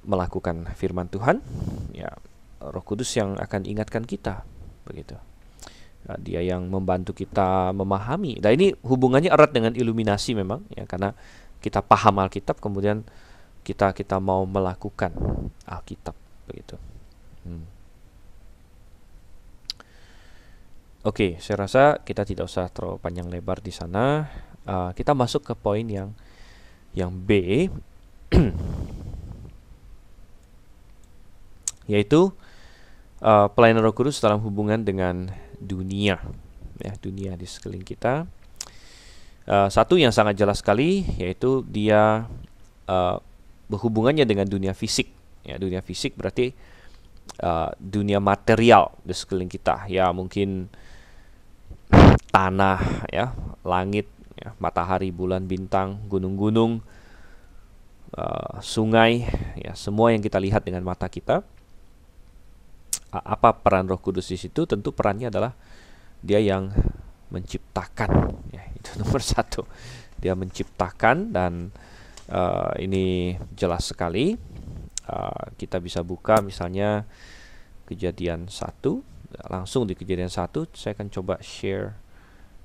A: melakukan firman Tuhan, ya Roh Kudus yang akan ingatkan kita, begitu. Nah, dia yang membantu kita memahami. Nah ini hubungannya erat dengan iluminasi memang, ya karena kita paham Alkitab, kemudian kita kita mau melakukan Alkitab, begitu. Hmm. Oke, saya rasa kita tidak usah terlalu panjang lebar di sana. Uh, kita masuk ke poin yang yang B yaitu uh, pelayanan Roh Kudus dalam hubungan dengan dunia, ya dunia di sekeliling kita. Uh, satu yang sangat jelas sekali yaitu dia uh, berhubungannya dengan dunia fisik. Ya, dunia fisik berarti uh, dunia material di sekeliling kita. Ya mungkin tanah, ya langit, ya, matahari, bulan, bintang, gunung-gunung, uh, sungai, ya semua yang kita lihat dengan mata kita. Apa peran Roh Kudus di situ? Tentu perannya adalah dia yang menciptakan. Ya, itu nomor satu. Dia menciptakan dan uh, ini jelas sekali. Uh, kita bisa buka misalnya kejadian satu langsung di kejadian satu saya akan coba share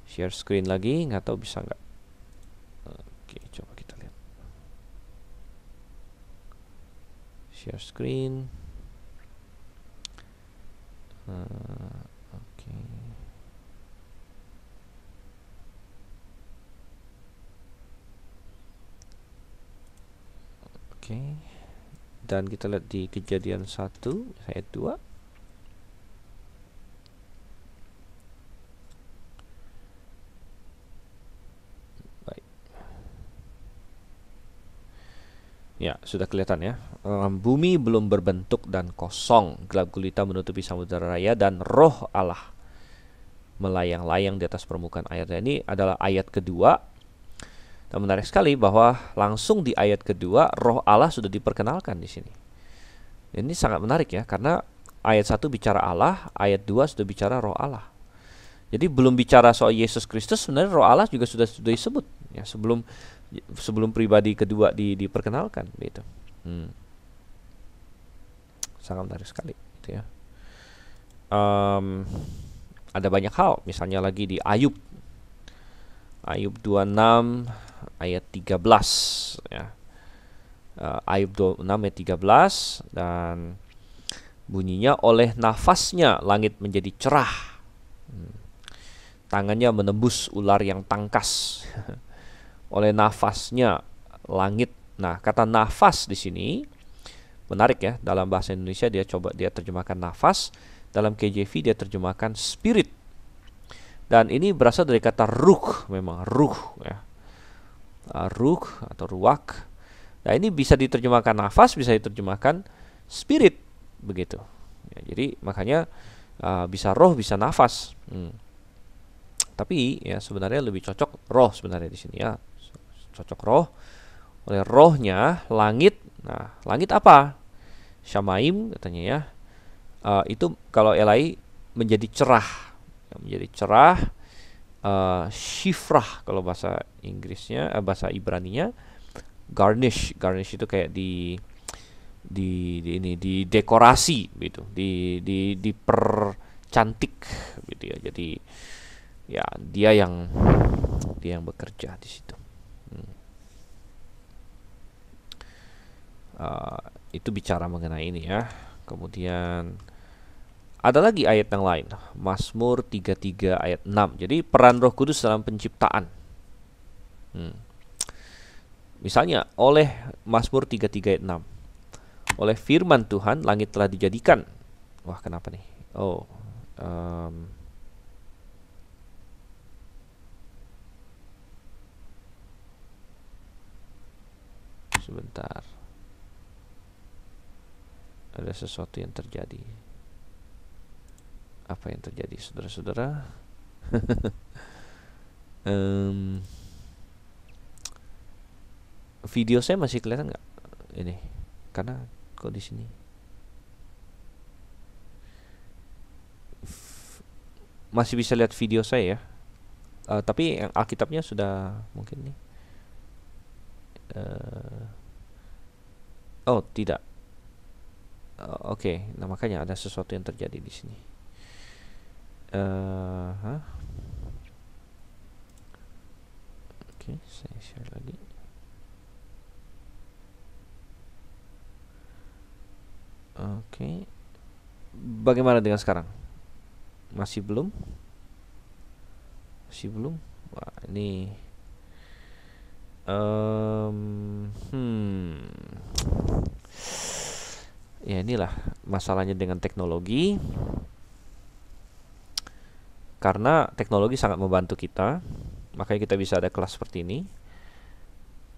A: share screen lagi nggak tahu bisa nggak oke coba kita lihat share screen eh, oke dan kita lihat di kejadian satu ayat dua. Ya, sudah kelihatan ya. Ehm, bumi belum berbentuk dan kosong. Gelap gulita menutupi samudera raya dan roh Allah melayang-layang di atas permukaan air. ini adalah ayat kedua. Dan menarik sekali bahwa langsung di ayat kedua roh Allah sudah diperkenalkan di sini. Ini sangat menarik ya karena ayat satu bicara Allah, ayat 2 sudah bicara roh Allah. Jadi belum bicara soal Yesus Kristus sebenarnya roh Allah juga sudah sudah disebut ya sebelum sebelum pribadi kedua di, diperkenalkan gitu. Hmm. Sangat menarik sekali gitu ya. Um, ada banyak hal, misalnya lagi di Ayub. Ayub 26 ayat 13 ya. Uh, Ayub 26 ayat 13 dan bunyinya oleh nafasnya langit menjadi cerah. Hmm. Tangannya menembus ular yang tangkas. oleh nafasnya langit. Nah, kata nafas di sini menarik ya dalam bahasa Indonesia dia coba dia terjemahkan nafas, dalam KJV dia terjemahkan spirit. Dan ini berasal dari kata ruh memang ruh ya. Ah, ruh atau ruak. Nah, ini bisa diterjemahkan nafas, bisa diterjemahkan spirit begitu. Ya, jadi makanya uh, bisa roh, bisa nafas. Hmm tapi ya sebenarnya lebih cocok roh sebenarnya di sini ya cocok roh oleh rohnya langit nah langit apa syamaim katanya ya uh, itu kalau elai menjadi cerah menjadi cerah uh, shifrah kalau bahasa Inggrisnya uh, bahasa Ibraninya garnish garnish itu kayak di di, di ini di dekorasi gitu di di dipercantik gitu ya jadi ya dia yang dia yang bekerja di situ Eh, itu bicara mengenai ini ya kemudian ada lagi ayat yang lain Mazmur 33 ayat 6 jadi peran roh kudus dalam penciptaan hmm. misalnya oleh Mazmur 33 ayat 6 oleh firman Tuhan langit telah dijadikan wah kenapa nih oh um, sebentar ada sesuatu yang terjadi apa yang terjadi saudara-saudara um, video saya masih kelihatan nggak ini karena kok di sini masih bisa lihat video saya ya uh, tapi yang Alkitabnya sudah mungkin nih uh, oh tidak uh, oke okay. nah makanya ada sesuatu yang terjadi di sini uh, eh, huh? oke okay, saya share lagi oke okay. bagaimana dengan sekarang masih belum masih belum wah ini um, hmm ya inilah masalahnya dengan teknologi karena teknologi sangat membantu kita makanya kita bisa ada kelas seperti ini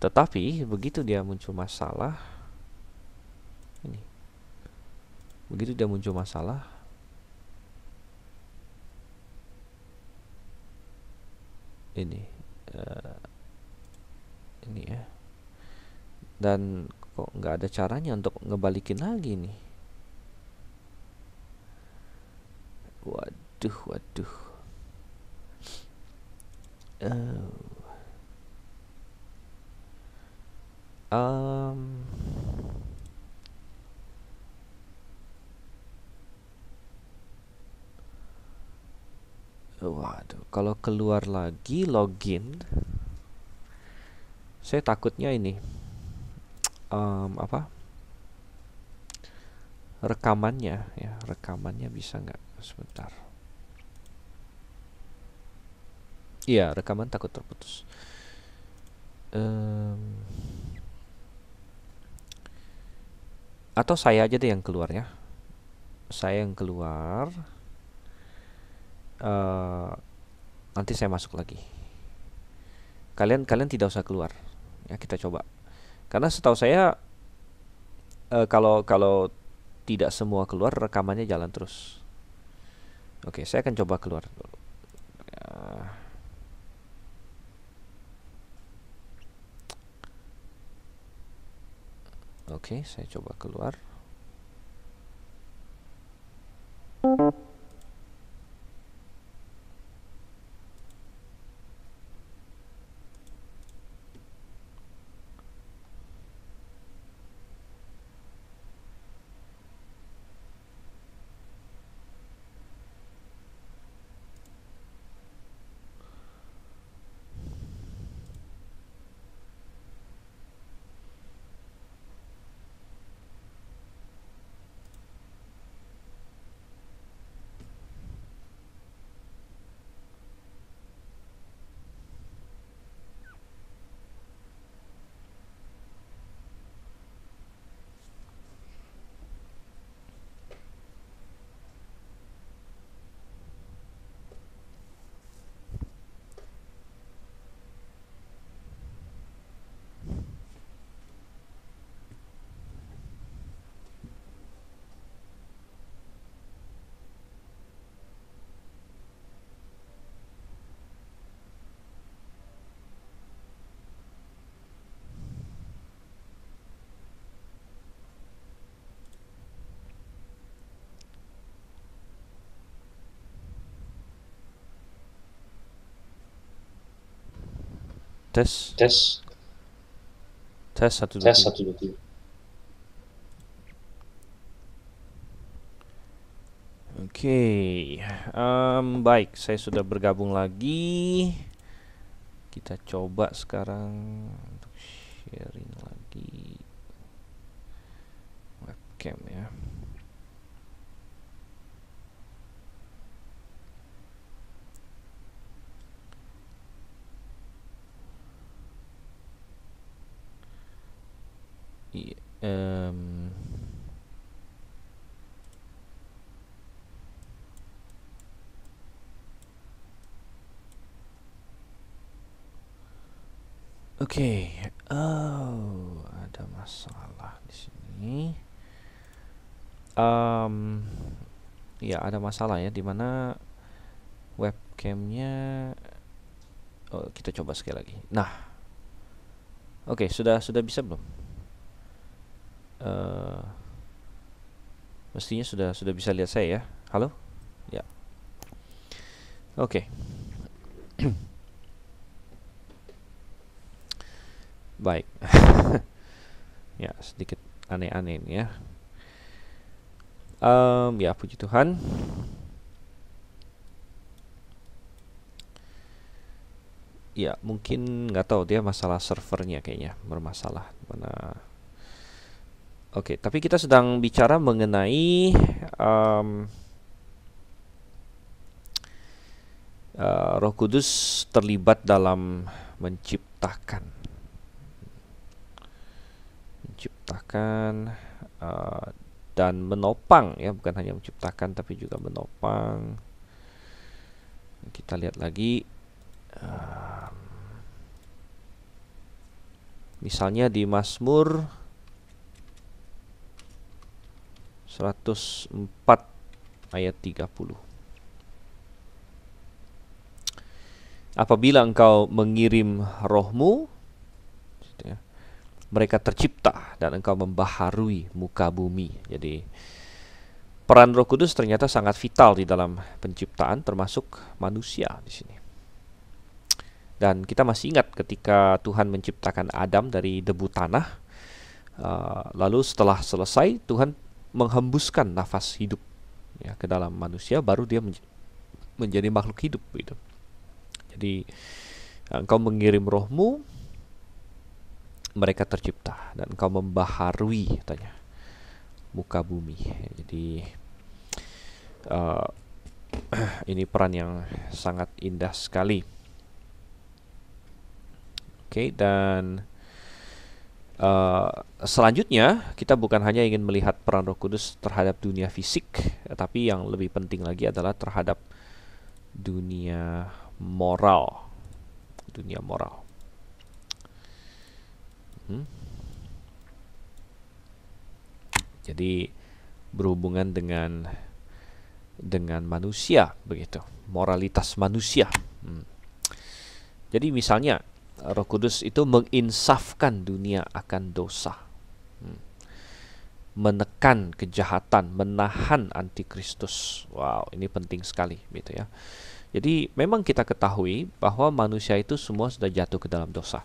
A: tetapi begitu dia muncul masalah ini begitu dia muncul masalah ini uh, ini ya dan kok nggak ada caranya untuk ngebalikin lagi nih waduh waduh oh. um. Waduh, kalau keluar lagi login, saya takutnya ini um, apa rekamannya ya rekamannya bisa nggak sebentar iya rekaman takut terputus um, atau saya aja deh yang keluar ya saya yang keluar uh, nanti saya masuk lagi kalian kalian tidak usah keluar ya kita coba karena setahu saya uh, kalau kalau tidak semua keluar rekamannya jalan terus. Oke, saya akan coba keluar dulu. Ya. Oke, saya coba keluar. Tes. Tes. Tes satu dua. Tes satu dua Oke, um, baik, saya sudah bergabung lagi. Kita coba sekarang untuk sharing lagi webcam ya. um, Oke, okay. oh ada masalah di sini. Um, ya ada masalah ya, di mana webcamnya. Oh, kita coba sekali lagi. Nah, oke okay, sudah sudah bisa belum? Eh, mestinya sudah sudah bisa lihat saya ya halo ya oke okay. baik ya sedikit aneh-aneh ini ya um, ya puji Tuhan ya mungkin nggak tahu dia masalah servernya kayaknya bermasalah mana Oke, okay, tapi kita sedang bicara mengenai um, uh, Roh Kudus terlibat dalam menciptakan, menciptakan uh, dan menopang ya, bukan hanya menciptakan tapi juga menopang. Kita lihat lagi. Uh, misalnya di Mazmur 104 ayat 30 apabila engkau mengirim rohmu gitu ya, mereka tercipta dan engkau membaharui muka bumi jadi peran roh kudus ternyata sangat vital di dalam penciptaan termasuk manusia di sini dan kita masih ingat ketika Tuhan menciptakan Adam dari debu tanah uh, lalu setelah selesai Tuhan menghembuskan nafas hidup ya ke dalam manusia baru dia menj menjadi makhluk hidup gitu. Jadi engkau mengirim rohmu mereka tercipta dan engkau membaharui katanya muka bumi. Jadi uh, ini peran yang sangat indah sekali. Oke okay, dan Eh, selanjutnya kita bukan hanya ingin melihat peran Roh Kudus terhadap dunia fisik, tapi yang lebih penting lagi adalah terhadap dunia moral, dunia moral. Hmm. Jadi berhubungan dengan dengan manusia begitu, moralitas manusia. Hmm. Jadi misalnya Roh Kudus itu menginsafkan dunia akan dosa, hmm. menekan kejahatan, menahan antikristus. Wow, ini penting sekali, gitu ya. Jadi memang kita ketahui bahwa manusia itu semua sudah jatuh ke dalam dosa.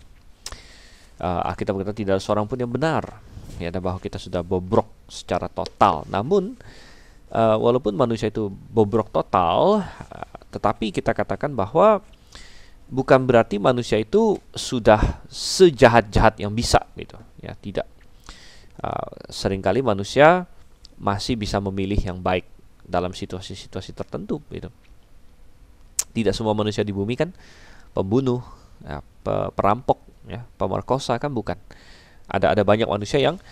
A: Uh, berkata tidak ada seorang pun yang benar, ya, dan bahwa kita sudah bobrok secara total. Namun uh, walaupun manusia itu bobrok total, uh, tetapi kita katakan bahwa bukan berarti manusia itu sudah sejahat-jahat yang bisa gitu ya tidak uh, seringkali manusia masih bisa memilih yang baik dalam situasi-situasi tertentu gitu tidak semua manusia di bumi kan pembunuh ya, pe perampok ya pemerkosa kan bukan ada ada banyak manusia yang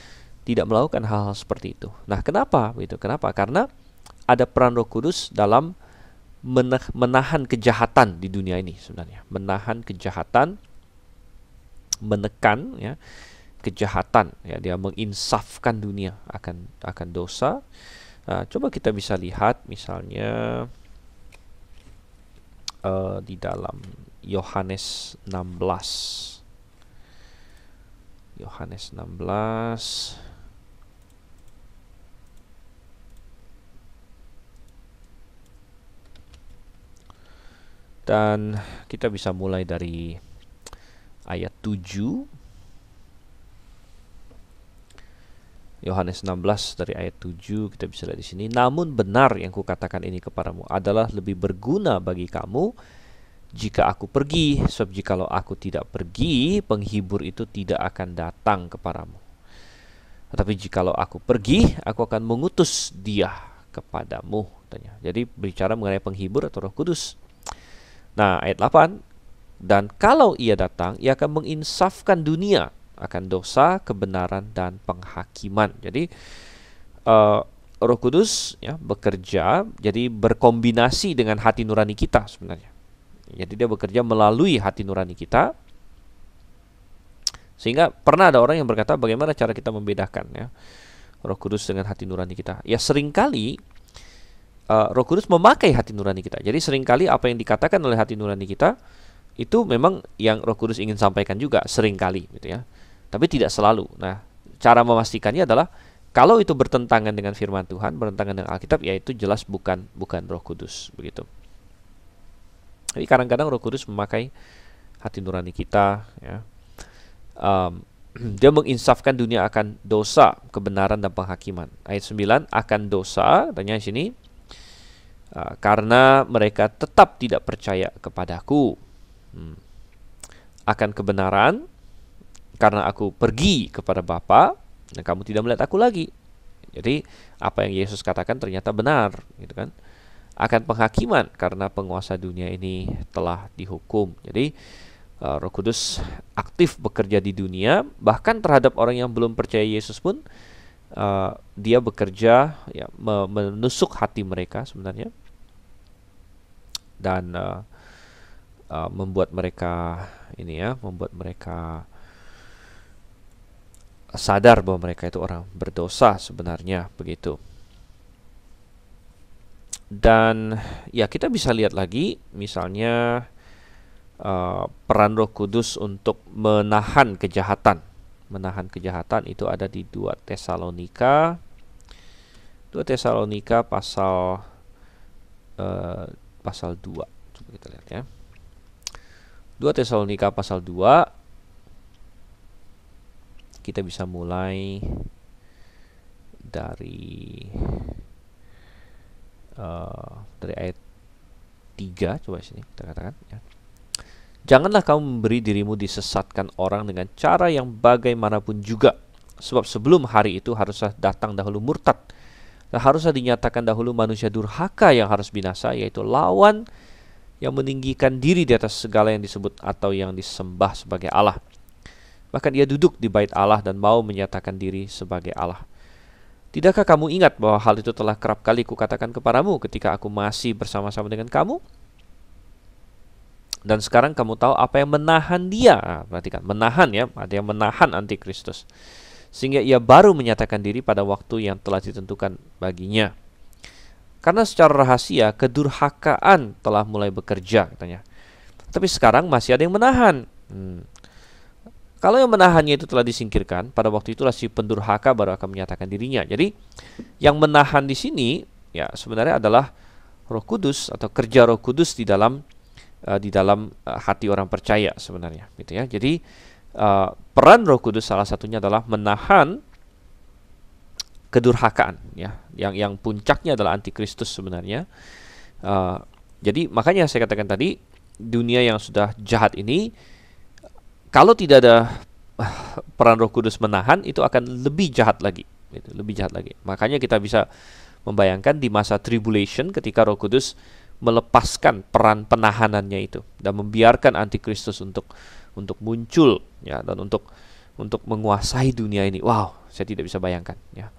A: tidak melakukan hal-hal seperti itu nah kenapa gitu kenapa karena ada peran Roh Kudus dalam menahan kejahatan di dunia ini sebenarnya menahan kejahatan menekan ya kejahatan ya dia menginsafkan dunia akan akan dosa nah, coba kita bisa lihat misalnya uh, di dalam Yohanes 16 Yohanes 16 Dan kita bisa mulai dari ayat 7 Yohanes 16 dari ayat 7 kita bisa lihat di sini. Namun benar yang kukatakan ini kepadamu adalah lebih berguna bagi kamu jika aku pergi, sebab jikalau aku tidak pergi, penghibur itu tidak akan datang kepadamu. Tetapi jikalau aku pergi, aku akan mengutus dia kepadamu. Tanya. Jadi berbicara mengenai penghibur atau Roh Kudus. Nah, ayat 8, dan kalau ia datang, ia akan menginsafkan dunia akan dosa, kebenaran dan penghakiman. Jadi uh, Roh Kudus ya bekerja jadi berkombinasi dengan hati nurani kita sebenarnya. Jadi dia bekerja melalui hati nurani kita. Sehingga pernah ada orang yang berkata bagaimana cara kita membedakan ya Roh Kudus dengan hati nurani kita. Ya seringkali uh, Roh Kudus memakai hati nurani kita. Jadi seringkali apa yang dikatakan oleh hati nurani kita itu memang yang Roh Kudus ingin sampaikan juga seringkali gitu ya. Tapi tidak selalu. Nah, cara memastikannya adalah kalau itu bertentangan dengan firman Tuhan, bertentangan dengan Alkitab, ya itu jelas bukan bukan Roh Kudus begitu. Jadi kadang-kadang Roh Kudus memakai hati nurani kita ya. Um, dia menginsafkan dunia akan dosa, kebenaran dan penghakiman. Ayat 9 akan dosa, tanya sini. Ah, karena mereka tetap tidak percaya kepadaku hmm. akan kebenaran karena aku pergi kepada Bapa dan kamu tidak melihat aku lagi jadi apa yang Yesus katakan ternyata benar gitu kan akan penghakiman karena penguasa dunia ini telah dihukum jadi uh, Roh Kudus aktif bekerja di dunia bahkan terhadap orang yang belum percaya Yesus pun uh, dia bekerja ya menusuk hati mereka sebenarnya dan uh, uh, membuat mereka ini ya, membuat mereka sadar bahwa mereka itu orang berdosa sebenarnya begitu. Dan ya kita bisa lihat lagi misalnya uh, peran Roh Kudus untuk menahan kejahatan. Menahan kejahatan itu ada di 2 Tesalonika 2 Tesalonika pasal uh, pasal 2. Coba kita lihat ya. 2 Tesalonika pasal 2 kita bisa mulai dari uh, dari ayat 3 coba sini kita katakan ya. Janganlah kamu memberi dirimu disesatkan orang dengan cara yang bagaimanapun juga. Sebab sebelum hari itu haruslah datang dahulu murtad haruslah dinyatakan dahulu manusia durhaka yang harus binasa yaitu lawan yang meninggikan diri di atas segala yang disebut atau yang disembah sebagai Allah. Bahkan ia duduk di bait Allah dan mau menyatakan diri sebagai Allah. Tidakkah kamu ingat bahwa hal itu telah kerap kali kukatakan kepadamu ketika aku masih bersama-sama dengan kamu? Dan sekarang kamu tahu apa yang menahan dia. Ah, perhatikan, menahan ya, ada yang menahan antikristus sehingga ia baru menyatakan diri pada waktu yang telah ditentukan baginya. Karena secara rahasia kedurhakaan telah mulai bekerja katanya. Tapi sekarang masih ada yang menahan. Hmm. Kalau yang menahannya itu telah disingkirkan, pada waktu itulah si pendurhaka baru akan menyatakan dirinya. Jadi yang menahan di sini ya sebenarnya adalah Roh Kudus atau kerja Roh Kudus di dalam uh, di dalam uh, hati orang percaya sebenarnya gitu ya. Jadi Eh, peran Roh Kudus salah satunya adalah menahan kedurhakaan ya yang yang puncaknya adalah antikristus sebenarnya uh, jadi makanya saya katakan tadi dunia yang sudah jahat ini kalau tidak ada eh, peran Roh Kudus menahan itu akan lebih jahat lagi gitu, lebih jahat lagi makanya kita bisa membayangkan di masa tribulation ketika Roh Kudus melepaskan peran penahanannya itu dan membiarkan antikristus untuk untuk muncul ya dan untuk untuk menguasai dunia ini. Wow, saya tidak bisa bayangkan ya.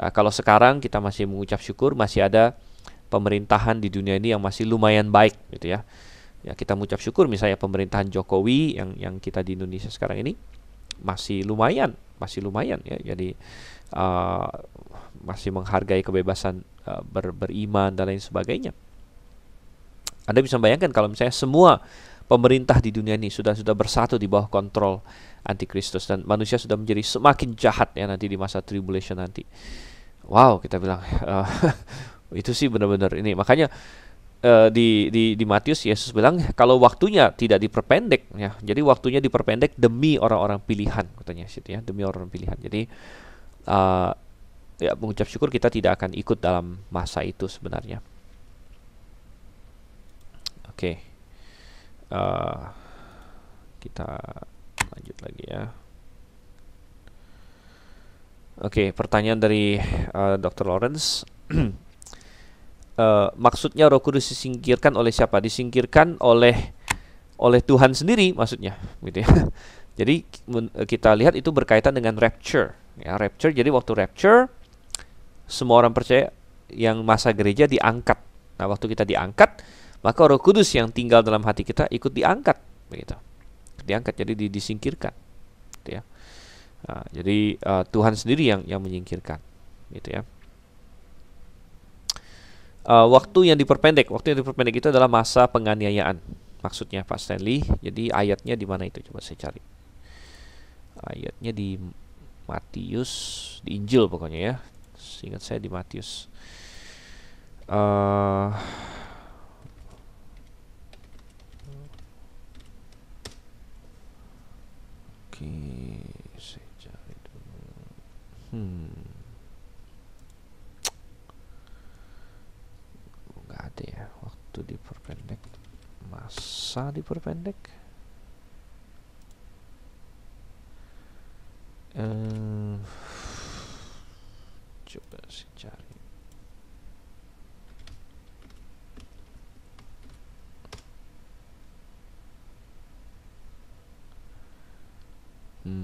A: Nah, kalau sekarang kita masih mengucap syukur masih ada pemerintahan di dunia ini yang masih lumayan baik gitu ya. Ya kita mengucap syukur misalnya pemerintahan Jokowi yang yang kita di Indonesia sekarang ini masih lumayan, masih lumayan ya. Jadi uh, masih menghargai kebebasan uh, ber, beriman dan lain sebagainya. Anda bisa bayangkan kalau misalnya semua pemerintah di dunia ini sudah sudah bersatu di bawah kontrol antikristus dan manusia sudah menjadi semakin jahat ya nanti di masa tribulation nanti. Wow, kita bilang uh, itu sih benar-benar ini makanya uh, di di di Matius Yesus bilang kalau waktunya tidak diperpendek ya. Jadi waktunya diperpendek demi orang-orang pilihan katanya situ ya, demi orang-orang pilihan. Jadi uh, ya mengucap syukur kita tidak akan ikut dalam masa itu sebenarnya. Oke. Okay uh, kita lanjut lagi ya oke okay, pertanyaan dari uh, eh, Dr. Lawrence uh, maksudnya Roh Kudus disingkirkan oleh siapa disingkirkan oleh oleh Tuhan sendiri maksudnya gitu ya jadi kita lihat itu berkaitan dengan rapture ya rapture jadi waktu rapture semua orang percaya yang masa gereja diangkat nah waktu kita diangkat maka Roh Kudus yang tinggal dalam hati kita ikut diangkat begitu. Diangkat jadi disingkirkan. Gitu ya. Nah, jadi uh, Tuhan sendiri yang yang menyingkirkan gitu ya. Uh, waktu yang diperpendek, waktu yang diperpendek itu adalah masa penganiayaan. Maksudnya Pak Stanley. Jadi ayatnya di mana itu coba saya cari. Ayatnya di Matius, di Injil pokoknya ya. Ingat saya di Matius. Uh, saya cari dulu. Hmm. Enggak ada ya waktu diperpendek. Masa diperpendek? Eh. Coba sih cari. eh,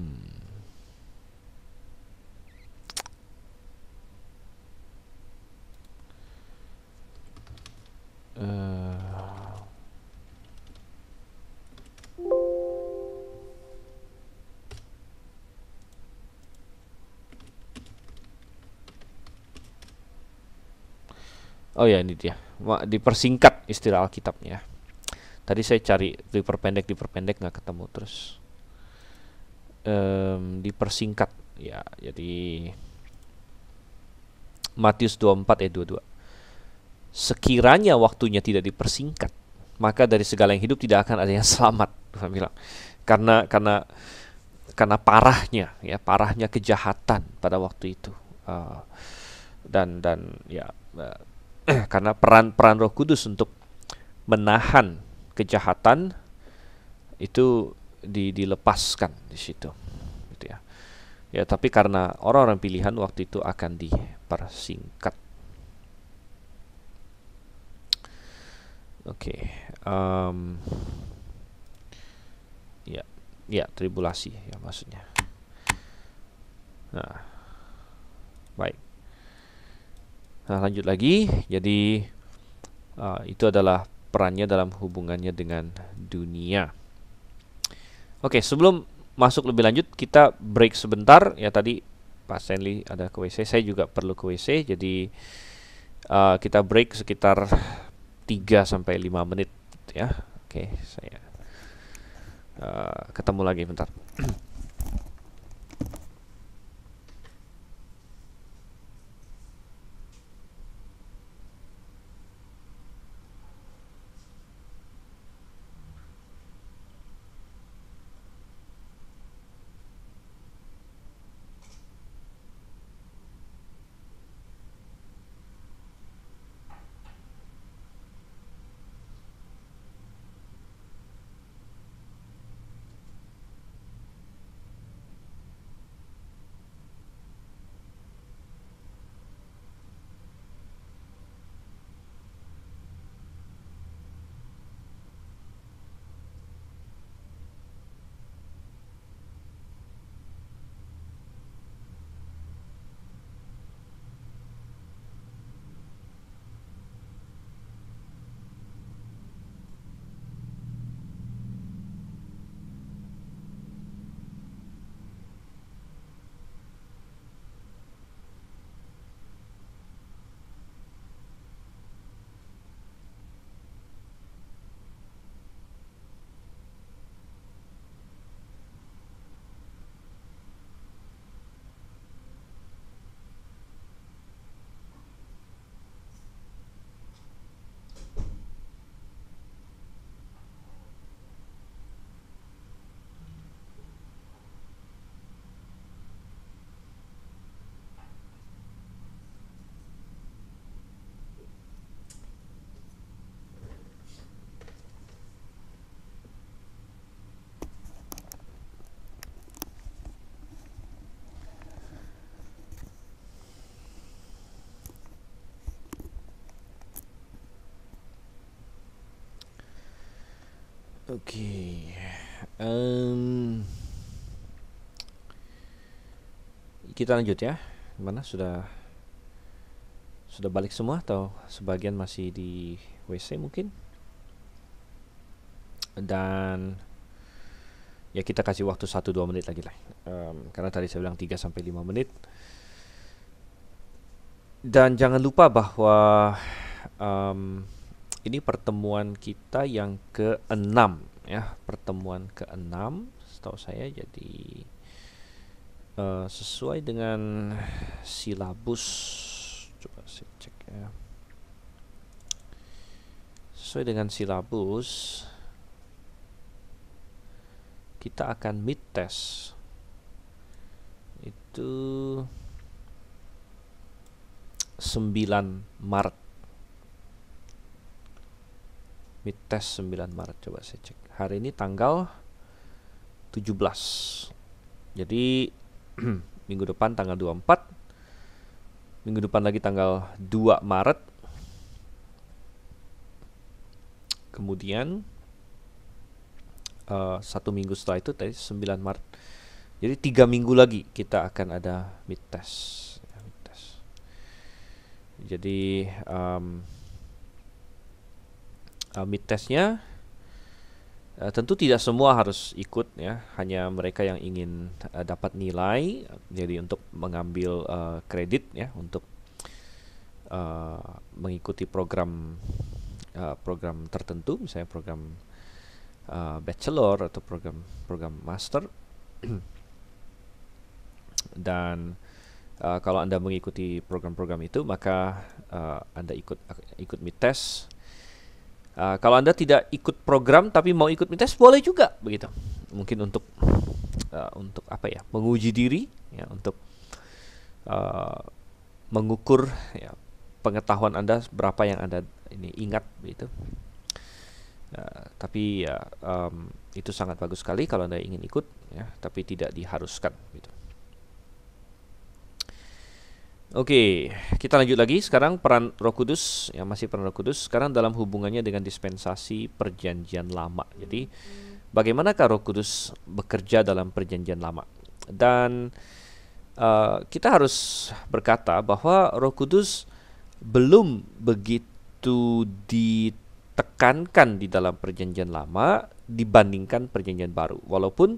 A: Oh ya ini dia dipersingkat istilah Alkitabnya. Tadi saya cari diperpendek diperpendek nggak ketemu terus um, dipersingkat ya jadi Matius 24 ayat 22 sekiranya waktunya tidak dipersingkat maka dari segala yang hidup tidak akan ada yang selamat Tuhan bilang karena karena karena parahnya ya parahnya kejahatan pada waktu itu eh, dan dan ya eh, karena peran peran Roh Kudus untuk menahan kejahatan itu di, dilepaskan di situ gitu ya ya tapi karena orang-orang pilihan waktu itu akan dipersingkat oke okay. um, ya ya tribulasi ya maksudnya nah baik nah lanjut lagi jadi uh, itu adalah perannya dalam hubungannya dengan dunia Oke, sebelum masuk lebih lanjut kita break sebentar ya tadi Pak Stanley ada ke WC, saya juga perlu ke WC jadi uh, kita break sekitar 3 sampai lima menit ya. Oke, saya uh, ketemu lagi bentar. Oke, Um, kita lanjut ya. Mana sudah sudah balik semua atau sebagian masih di WC mungkin? Dan ya kita kasih waktu 1 2 menit lagi lah. Um, karena tadi saya bilang 3 sampai 5 menit. Dan jangan lupa bahwa um, ini pertemuan kita yang ke-6 ya, pertemuan ke-6 setahu saya jadi uh, sesuai dengan silabus. Coba saya cek ya. Sesuai dengan silabus kita akan mid test. Itu 9 Maret mid test 9 Maret coba saya cek hari ini tanggal 17 jadi minggu depan tanggal 24 minggu depan lagi tanggal 2 Maret kemudian uh, satu minggu setelah itu tadi 9 Maret jadi tiga minggu lagi kita akan ada mid ya, test, jadi um, Mid testnya uh, eh, tentu tidak semua harus ikut ya, hanya mereka yang ingin uh, dapat nilai. Jadi untuk mengambil uh, kredit ya untuk uh, mengikuti program uh, program tertentu, misalnya program uh, bachelor atau program program master. Dan uh, kalau anda mengikuti program-program itu maka uh, anda ikut ikut mid test Uh, kalau Anda tidak ikut program tapi mau ikut tes boleh juga begitu. Mungkin untuk uh, untuk apa ya? menguji diri ya untuk uh, mengukur ya pengetahuan Anda berapa yang Anda ini ingat begitu. Uh, tapi ya um, itu sangat bagus sekali kalau Anda ingin ikut ya, tapi tidak diharuskan gitu. Oke, kita lanjut lagi. Sekarang peran Roh Kudus, yang masih peran Roh Kudus. Sekarang dalam hubungannya dengan dispensasi Perjanjian Lama. Jadi, bagaimanakah Roh Kudus bekerja dalam Perjanjian Lama? Dan uh, kita harus berkata bahwa Roh Kudus belum begitu ditekankan di dalam Perjanjian Lama dibandingkan Perjanjian Baru. Walaupun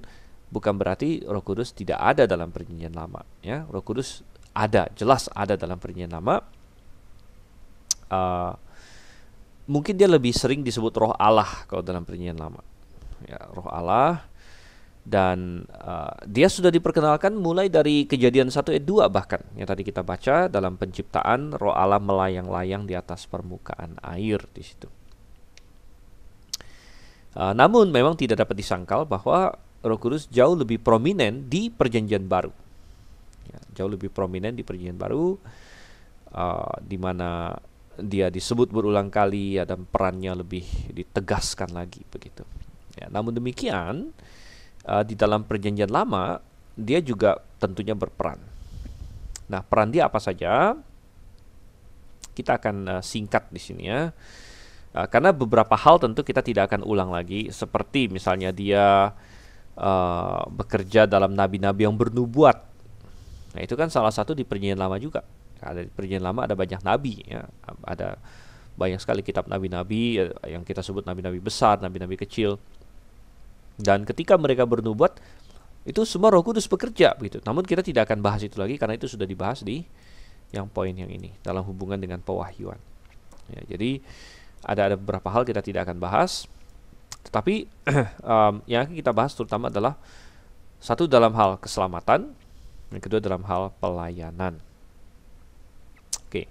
A: bukan berarti Roh Kudus tidak ada dalam Perjanjian Lama, ya. Roh Kudus ada, jelas ada dalam perjanjian lama. Uh, eh, mungkin dia lebih sering disebut roh Allah kalau dalam perjanjian lama. Ya, roh Allah dan uh, dia sudah diperkenalkan mulai dari kejadian 1 ayat 2 bahkan yang tadi kita baca dalam penciptaan roh Allah melayang-layang di atas permukaan air di situ. Uh, namun memang tidak dapat disangkal bahwa Roh Kudus jauh lebih prominent di perjanjian baru. Iya, jauh lebih prominent di Perjanjian Baru, uh, di mana dia disebut berulang kali ya, dan perannya lebih ditegaskan lagi begitu. Ya, namun demikian uh, di dalam Perjanjian Lama dia juga tentunya berperan. Nah peran dia apa saja? Kita akan uh, singkat di sini ya. Uh, karena beberapa hal tentu kita tidak akan ulang lagi, seperti misalnya dia uh, bekerja dalam nabi-nabi yang bernubuat Nah itu kan salah satu di perjanjian lama juga. Ada di perjanjian lama ada banyak nabi, ya. ada banyak sekali kitab nabi-nabi eh, yang kita sebut nabi-nabi besar, nabi-nabi kecil. Dan ketika mereka bernubuat, itu semua Roh Kudus bekerja begitu. Namun kita tidak akan bahas itu lagi karena itu sudah dibahas di yang poin yang ini dalam hubungan dengan pewahyuan. Ya, jadi ada ada beberapa hal kita tidak akan bahas. Tetapi um, yang kita bahas terutama adalah satu dalam hal keselamatan, yang kedua dalam hal pelayanan. Oke,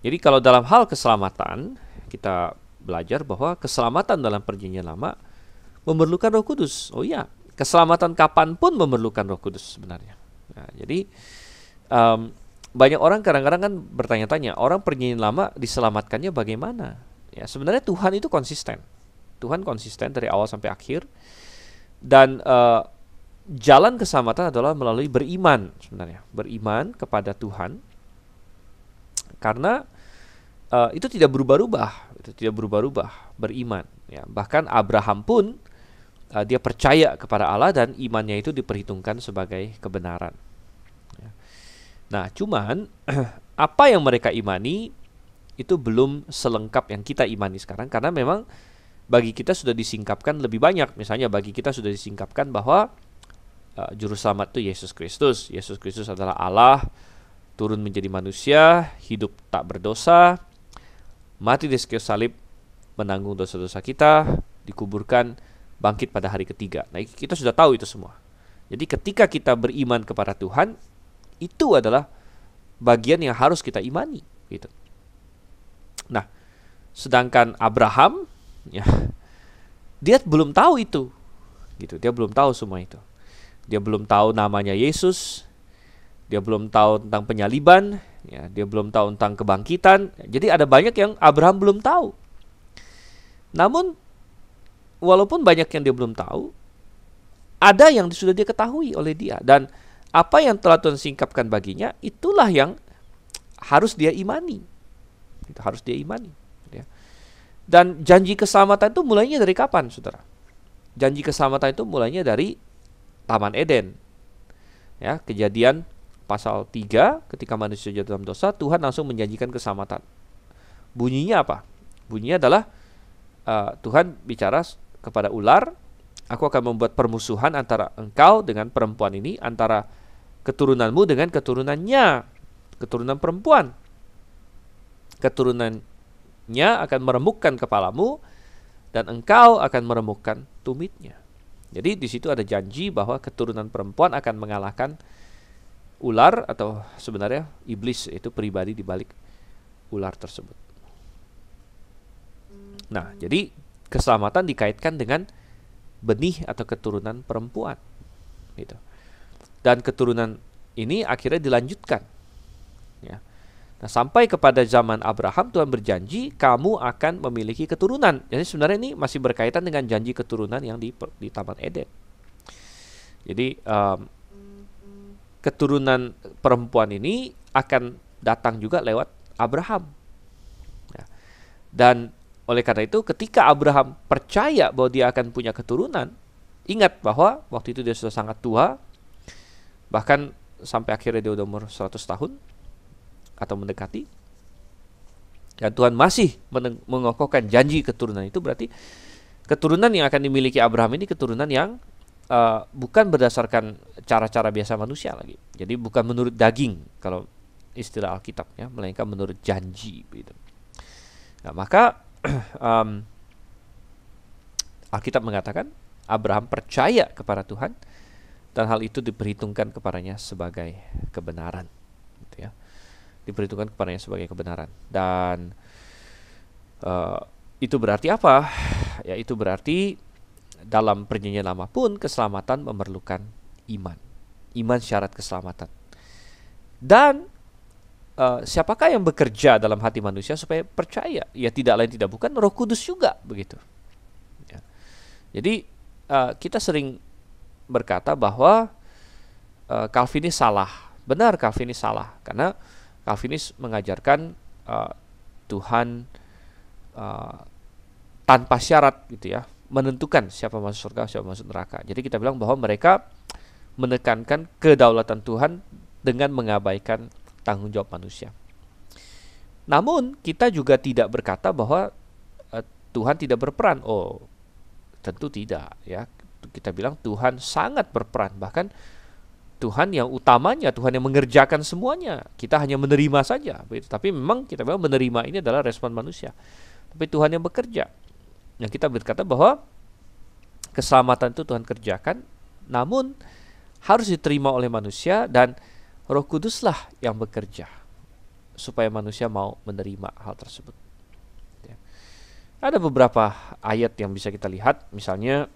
A: jadi kalau dalam hal keselamatan kita belajar bahwa keselamatan dalam perjanjian lama memerlukan Roh Kudus. Oh iya, keselamatan kapan pun memerlukan Roh Kudus sebenarnya. Nah, jadi um, banyak orang kadang-kadang kan bertanya-tanya orang perjanjian lama diselamatkannya bagaimana? Ya sebenarnya Tuhan itu konsisten. Tuhan konsisten dari awal sampai akhir dan eh, jalan keselamatan adalah melalui beriman sebenarnya beriman kepada Tuhan karena uh, itu tidak berubah-ubah itu tidak berubah-ubah beriman ya bahkan Abraham pun uh, dia percaya kepada Allah dan imannya itu diperhitungkan sebagai kebenaran ya. nah cuman apa yang mereka imani itu belum selengkap yang kita imani sekarang karena memang bagi kita sudah disingkapkan lebih banyak misalnya bagi kita sudah disingkapkan bahwa uh, juru selamat itu Yesus Kristus. Yesus Kristus adalah Allah turun menjadi manusia, hidup tak berdosa, mati di kayu salib, menanggung dosa-dosa kita, dikuburkan, bangkit pada hari ketiga. Nah, kita sudah tahu itu semua. Jadi ketika kita beriman kepada Tuhan, itu adalah bagian yang harus kita imani, gitu. Nah, sedangkan Abraham ya dia belum tahu itu gitu dia belum tahu semua itu dia belum tahu namanya Yesus, dia belum tahu tentang penyaliban, ya, dia belum tahu tentang kebangkitan. Jadi ada banyak yang Abraham belum tahu. Namun walaupun banyak yang dia belum tahu, ada yang sudah dia ketahui oleh dia dan apa yang telah Tuhan singkapkan baginya itulah yang harus dia imani. Itu harus dia imani. Ya. Dan janji keselamatan itu mulainya dari kapan, saudara? Janji keselamatan itu mulainya dari Taman Eden. Ya, kejadian pasal 3 ketika manusia jatuh dalam dosa, Tuhan langsung menjanjikan keselamatan. Bunyinya apa? Bunyinya adalah uh, Tuhan bicara kepada ular, aku akan membuat permusuhan antara engkau dengan perempuan ini, antara keturunanmu dengan keturunannya, keturunan perempuan. Keturunannya akan meremukkan kepalamu dan engkau akan meremukkan tumitnya. Jadi di situ ada janji bahwa keturunan perempuan akan mengalahkan ular atau sebenarnya iblis itu pribadi di balik ular tersebut. Nah, jadi keselamatan dikaitkan dengan benih atau keturunan perempuan gitu. Dan keturunan ini akhirnya dilanjutkan Nah, sampai kepada zaman Abraham Tuhan berjanji kamu akan memiliki keturunan. Jadi sebenarnya ini masih berkaitan dengan janji keturunan yang di, di Taman Eden. Jadi um, keturunan perempuan ini akan datang juga lewat Abraham. Ya. dan oleh karena itu ketika Abraham percaya bahwa dia akan punya keturunan, ingat bahwa waktu itu dia sudah sangat tua, bahkan sampai akhirnya dia udah umur 100 tahun, atau mendekati dan ya Tuhan masih mengokohkan janji keturunan itu berarti keturunan yang akan dimiliki Abraham ini keturunan yang uh, bukan berdasarkan cara-cara biasa manusia lagi. Jadi bukan menurut daging kalau istilah Alkitab ya, melainkan menurut janji gitu. Nah, maka um, Alkitab mengatakan Abraham percaya kepada Tuhan dan hal itu diperhitungkan kepadanya sebagai kebenaran gitu ya diperhitungkan kepadanya sebagai kebenaran dan uh, itu berarti apa ya itu berarti dalam perjanjian lama pun keselamatan memerlukan iman iman syarat keselamatan dan uh, siapakah yang bekerja dalam hati manusia supaya percaya ya tidak lain tidak bukan Roh Kudus juga begitu ya. jadi uh, kita sering berkata bahwa uh, Calvinis salah benar Calvinis salah karena Calvinis mengajarkan uh, Tuhan uh, tanpa syarat gitu ya menentukan siapa masuk surga siapa masuk neraka jadi kita bilang bahwa mereka menekankan kedaulatan Tuhan dengan mengabaikan tanggung jawab manusia namun kita juga tidak berkata bahwa uh, Tuhan tidak berperan oh tentu tidak ya kita bilang Tuhan sangat berperan bahkan Tuhan yang utamanya, Tuhan yang mengerjakan semuanya. Kita hanya menerima saja. Tapi memang kita memang menerima ini adalah respon manusia. Tapi Tuhan yang bekerja. Yang kita berkata bahwa keselamatan itu Tuhan kerjakan, namun harus diterima oleh manusia dan Roh Kuduslah yang bekerja supaya manusia mau menerima hal tersebut. Ya. Ada beberapa ayat yang bisa kita lihat, misalnya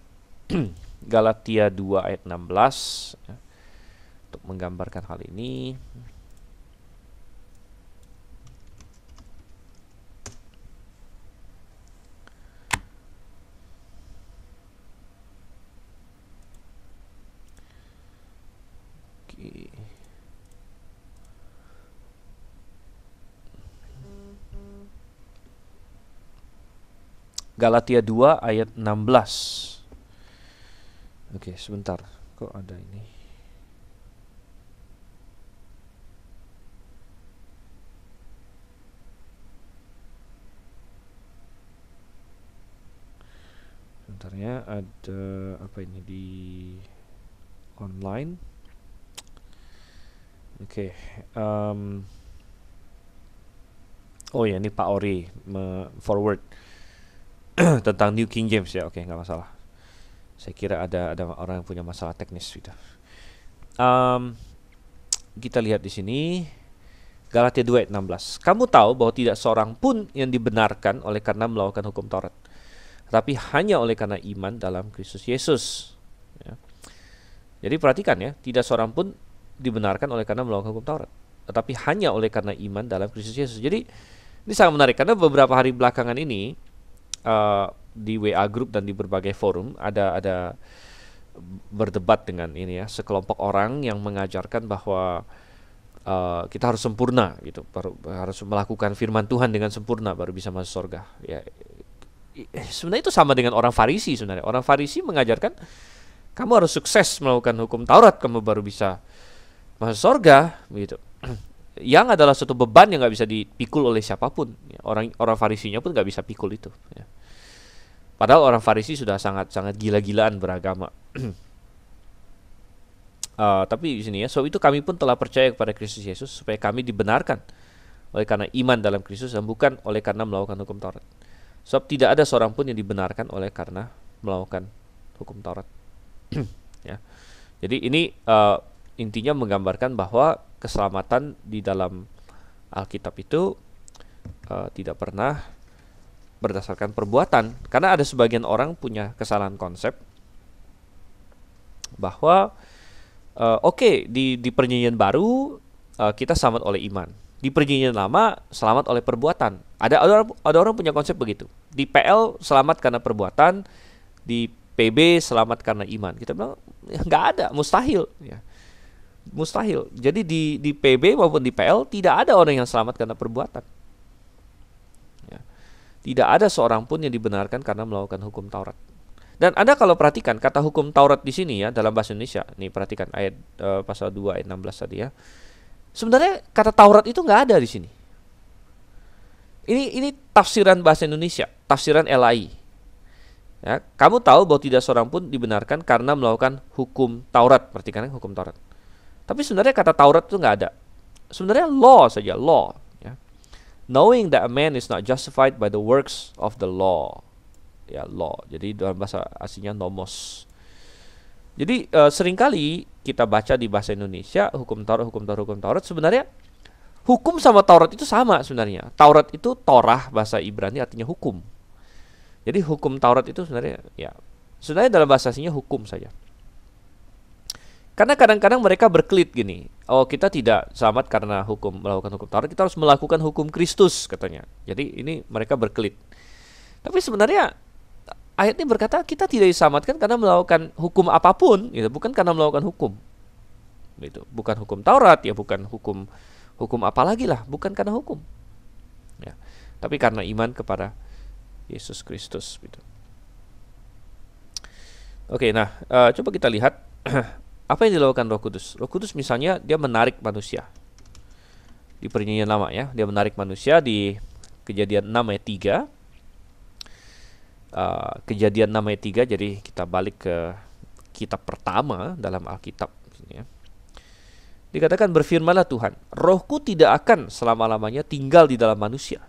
A: Galatia 2 ayat 16. Ya menggambarkan hal ini Galatia 2 ayat 16. Oke, sebentar. Kok ada ini? sebentarnya ada apa ini di online oke okay, um, oh ya ini Pak Ori forward tentang New King James ya oke okay, nggak masalah saya kira ada ada orang yang punya masalah teknis sudah gitu. um, kita lihat di sini Galatia 2 ayat 16. Kamu tahu bahwa tidak seorang pun yang dibenarkan oleh karena melakukan hukum Taurat tetapi hanya oleh karena iman dalam Kristus Yesus. Ya. Jadi perhatikan ya, tidak seorang pun dibenarkan oleh karena melakukan hukum Taurat, tetapi hanya oleh karena iman dalam Kristus Yesus. Jadi ini sangat menarik karena beberapa hari belakangan ini uh, di WA group dan di berbagai forum ada ada berdebat dengan ini ya sekelompok orang yang mengajarkan bahwa uh, kita harus sempurna gitu baru harus melakukan firman Tuhan dengan sempurna baru bisa masuk surga ya Eh, sebenarnya itu sama dengan orang Farisi sebenarnya. Orang Farisi mengajarkan kamu harus sukses melakukan hukum Taurat kamu baru bisa masuk surga begitu. Yang adalah suatu beban yang nggak bisa dipikul oleh siapapun. Ya, orang orang Farisinya pun nggak bisa pikul itu. Ya. Padahal orang Farisi sudah sangat sangat gila-gilaan beragama. uh, tapi di sini ya, so itu kami pun telah percaya kepada Kristus Yesus supaya kami dibenarkan oleh karena iman dalam Kristus dan bukan oleh karena melakukan hukum Taurat. Sebab tidak ada seorang pun yang dibenarkan oleh karena melakukan hukum Taurat. ya. Jadi ini uh, intinya menggambarkan bahwa keselamatan di dalam Alkitab itu uh, tidak pernah berdasarkan perbuatan. Karena ada sebagian orang punya kesalahan konsep bahwa uh, oke okay, di di perjanjian baru uh, kita selamat oleh iman di perjanjian lama selamat oleh perbuatan. Ada ada orang, ada orang punya konsep begitu. Di PL selamat karena perbuatan, di PB selamat karena iman. Kita bilang ya, nggak ada, mustahil. Ya. Mustahil. Jadi di di PB maupun di PL tidak ada orang yang selamat karena perbuatan. Ya. Tidak ada seorang pun yang dibenarkan karena melakukan hukum Taurat. Dan Anda kalau perhatikan kata hukum Taurat di sini ya dalam bahasa Indonesia. Nih perhatikan ayat uh, pasal 2 ayat 16 tadi ya Sebenarnya kata Taurat itu nggak ada di sini. Ini ini tafsiran bahasa Indonesia, tafsiran LAI. Ya, kamu tahu bahwa tidak seorang pun dibenarkan karena melakukan hukum Taurat, perhatikan ya, hukum Taurat. Tapi sebenarnya kata Taurat itu nggak ada. Sebenarnya law saja, law. Ya. Knowing that a man is not justified by the works of the law. Ya, law. Jadi dalam bahasa aslinya nomos. Jadi e, seringkali kita baca di bahasa Indonesia hukum Taurat, hukum Taurat, hukum Taurat sebenarnya hukum sama Taurat itu sama sebenarnya. Taurat itu Torah bahasa Ibrani artinya hukum. Jadi hukum Taurat itu sebenarnya ya sebenarnya dalam bahasa aslinya hukum saja. Karena kadang-kadang mereka berkelit gini, oh kita tidak selamat karena hukum melakukan hukum Taurat, kita harus melakukan hukum Kristus katanya. Jadi ini mereka berkelit. Tapi sebenarnya ayat ini berkata kita tidak diselamatkan karena melakukan hukum apapun, gitu, bukan karena melakukan hukum. Itu bukan hukum Taurat ya, bukan hukum hukum apalagi lah, bukan karena hukum. Ya, tapi karena iman kepada Yesus Kristus gitu. Oke, nah uh, coba kita lihat apa yang dilakukan Roh Kudus. Roh Kudus misalnya dia menarik manusia. Di perjanjian lama ya, dia menarik manusia di kejadian 6 ayat 3 uh, kejadian namanya tiga jadi kita balik ke kitab pertama dalam Alkitab ya. Dikatakan berfirmanlah Tuhan, rohku tidak akan selama-lamanya tinggal di dalam manusia.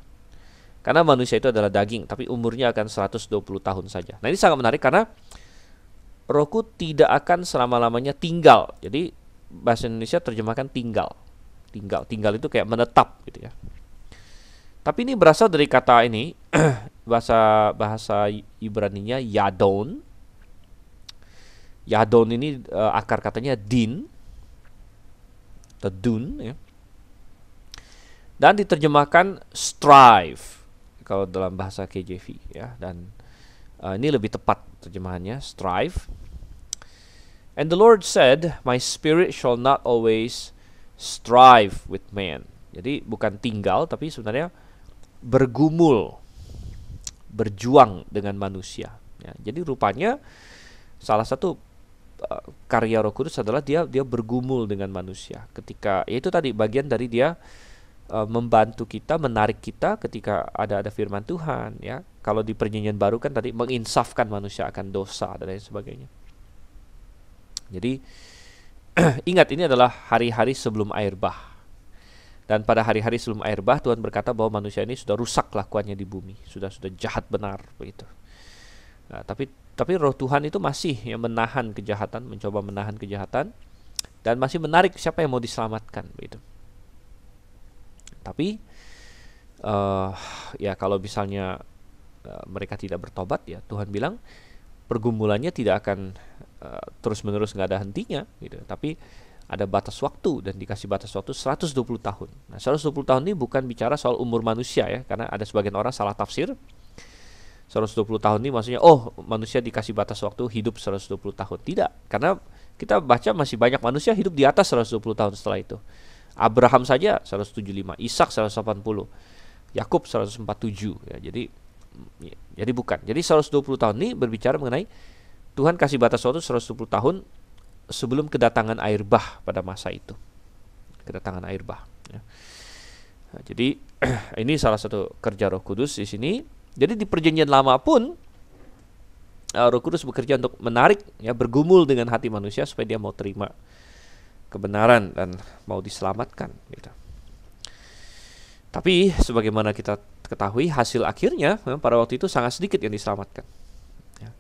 A: Karena manusia itu adalah daging, tapi umurnya akan 120 tahun saja. Nah ini sangat menarik karena rohku tidak akan selama-lamanya tinggal. Jadi bahasa Indonesia terjemahkan tinggal. Tinggal, tinggal itu kayak menetap gitu ya. Tapi ini berasal dari kata ini bahasa bahasa nya Yadon. Yadon ini uh, akar katanya din atau dun ya. Dan diterjemahkan strive kalau dalam bahasa KJV ya dan uh, ini lebih tepat terjemahannya strive. And the Lord said, my spirit shall not always strive with man. Jadi bukan tinggal tapi sebenarnya bergumul berjuang dengan manusia. Ya, jadi rupanya salah satu eh, karya Roh Kudus adalah dia dia bergumul dengan manusia. Ketika ya itu tadi bagian dari dia e, membantu kita, menarik kita ketika ada ada firman Tuhan ya. Kalau di perjanjian baru kan tadi menginsafkan manusia akan dosa dan lain sebagainya. Jadi ingat ini adalah hari-hari sebelum air bah dan pada hari-hari sebelum air bah, Tuhan berkata bahwa manusia ini sudah rusak kelakuannya di bumi, sudah sudah jahat benar begitu. Nah, tapi tapi roh Tuhan itu masih yang menahan kejahatan, mencoba menahan kejahatan dan masih menarik siapa yang mau diselamatkan begitu. Tapi uh, ya kalau misalnya uh, mereka tidak bertobat ya Tuhan bilang pergumulannya tidak akan uh, eh, terus menerus nggak ada hentinya gitu. Tapi ada batas waktu dan dikasih batas waktu 120 tahun. Nah, 120 tahun ini bukan bicara soal umur manusia ya, karena ada sebagian orang salah tafsir. 120 tahun ini maksudnya oh, manusia dikasih batas waktu hidup 120 tahun. Tidak, karena kita baca masih banyak manusia hidup di atas 120 tahun setelah itu. Abraham saja 175, Ishak 180, Yakub 147 ya. Jadi jadi bukan. Jadi 120 tahun ini berbicara mengenai Tuhan kasih batas waktu 120 tahun sebelum kedatangan air bah pada masa itu. Kedatangan air bah. Ya. Nah, jadi ini salah satu kerja Roh Kudus di sini. Jadi di perjanjian lama pun uh, Roh Kudus bekerja untuk menarik ya bergumul dengan hati manusia supaya dia mau terima kebenaran dan mau diselamatkan gitu. Tapi sebagaimana kita ketahui hasil akhirnya ya, pada waktu itu sangat sedikit yang diselamatkan. Ya.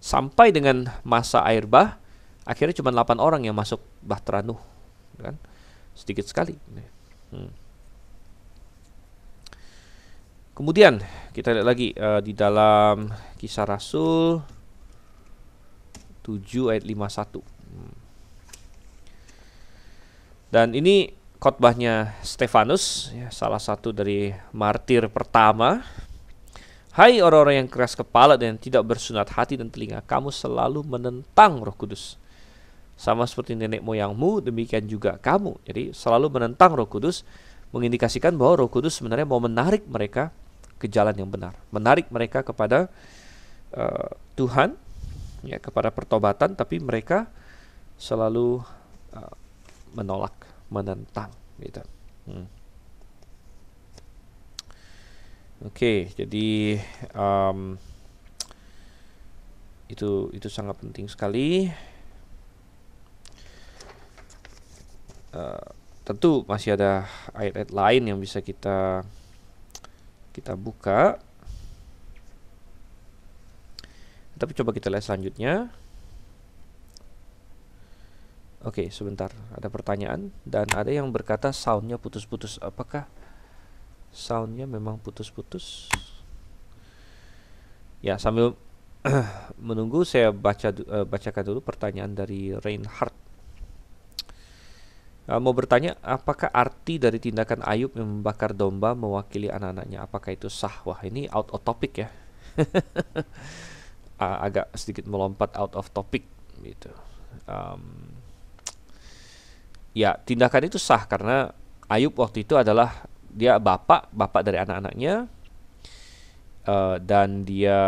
A: Sampai dengan masa air bah akhirnya cuma 8 orang yang masuk Bahtera Nuh kan sedikit sekali hmm. kemudian kita lihat lagi uh, di dalam kisah Rasul 7 ayat 51 hmm. dan ini khotbahnya Stefanus ya, salah satu dari martir pertama Hai orang-orang yang keras kepala dan tidak bersunat hati dan telinga, kamu selalu menentang Roh Kudus sama seperti nenek moyangmu, demikian juga kamu. Jadi selalu menentang Roh Kudus, mengindikasikan bahwa Roh Kudus sebenarnya mau menarik mereka ke jalan yang benar, menarik mereka kepada uh, Tuhan, ya kepada pertobatan, tapi mereka selalu uh, menolak, menentang, gitu. Hmm. Oke, jadi um, itu itu sangat penting sekali. Eh, tentu masih ada ayat-ayat lain yang bisa kita kita buka tapi coba kita lihat selanjutnya Oke, okay, sebentar. Ada pertanyaan dan ada yang berkata soundnya putus-putus. Apakah soundnya memang putus-putus? Ya, sambil menunggu saya baca uh, bacakan dulu pertanyaan dari Reinhardt Eh, mau bertanya apakah arti dari tindakan Ayub yang membakar domba mewakili anak-anaknya apakah itu sah wah ini out of topic ya eh, agak sedikit melompat out of topic gitu um, ya tindakan itu sah karena Ayub waktu itu adalah dia bapak bapak dari anak-anaknya uh, dan dia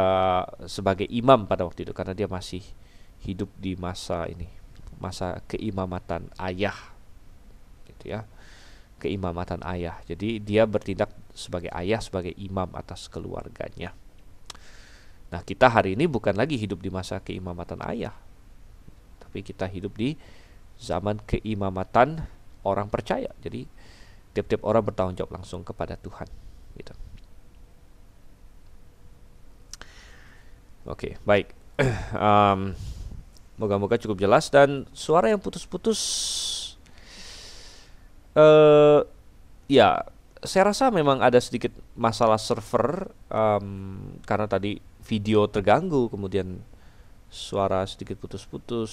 A: sebagai imam pada waktu itu karena dia masih hidup di masa ini masa keimamatan ayah ya keimamatan ayah. Jadi dia bertindak sebagai ayah, sebagai imam atas keluarganya. Nah, kita hari ini bukan lagi hidup di masa keimamatan ayah, tapi kita hidup di zaman keimamatan orang percaya. Jadi tiap-tiap orang bertanggung jawab langsung kepada Tuhan, gitu. Oke, baik. um, moga-moga cukup jelas dan suara yang putus-putus uh, ya saya rasa memang ada sedikit masalah server um, karena tadi video terganggu kemudian suara sedikit putus-putus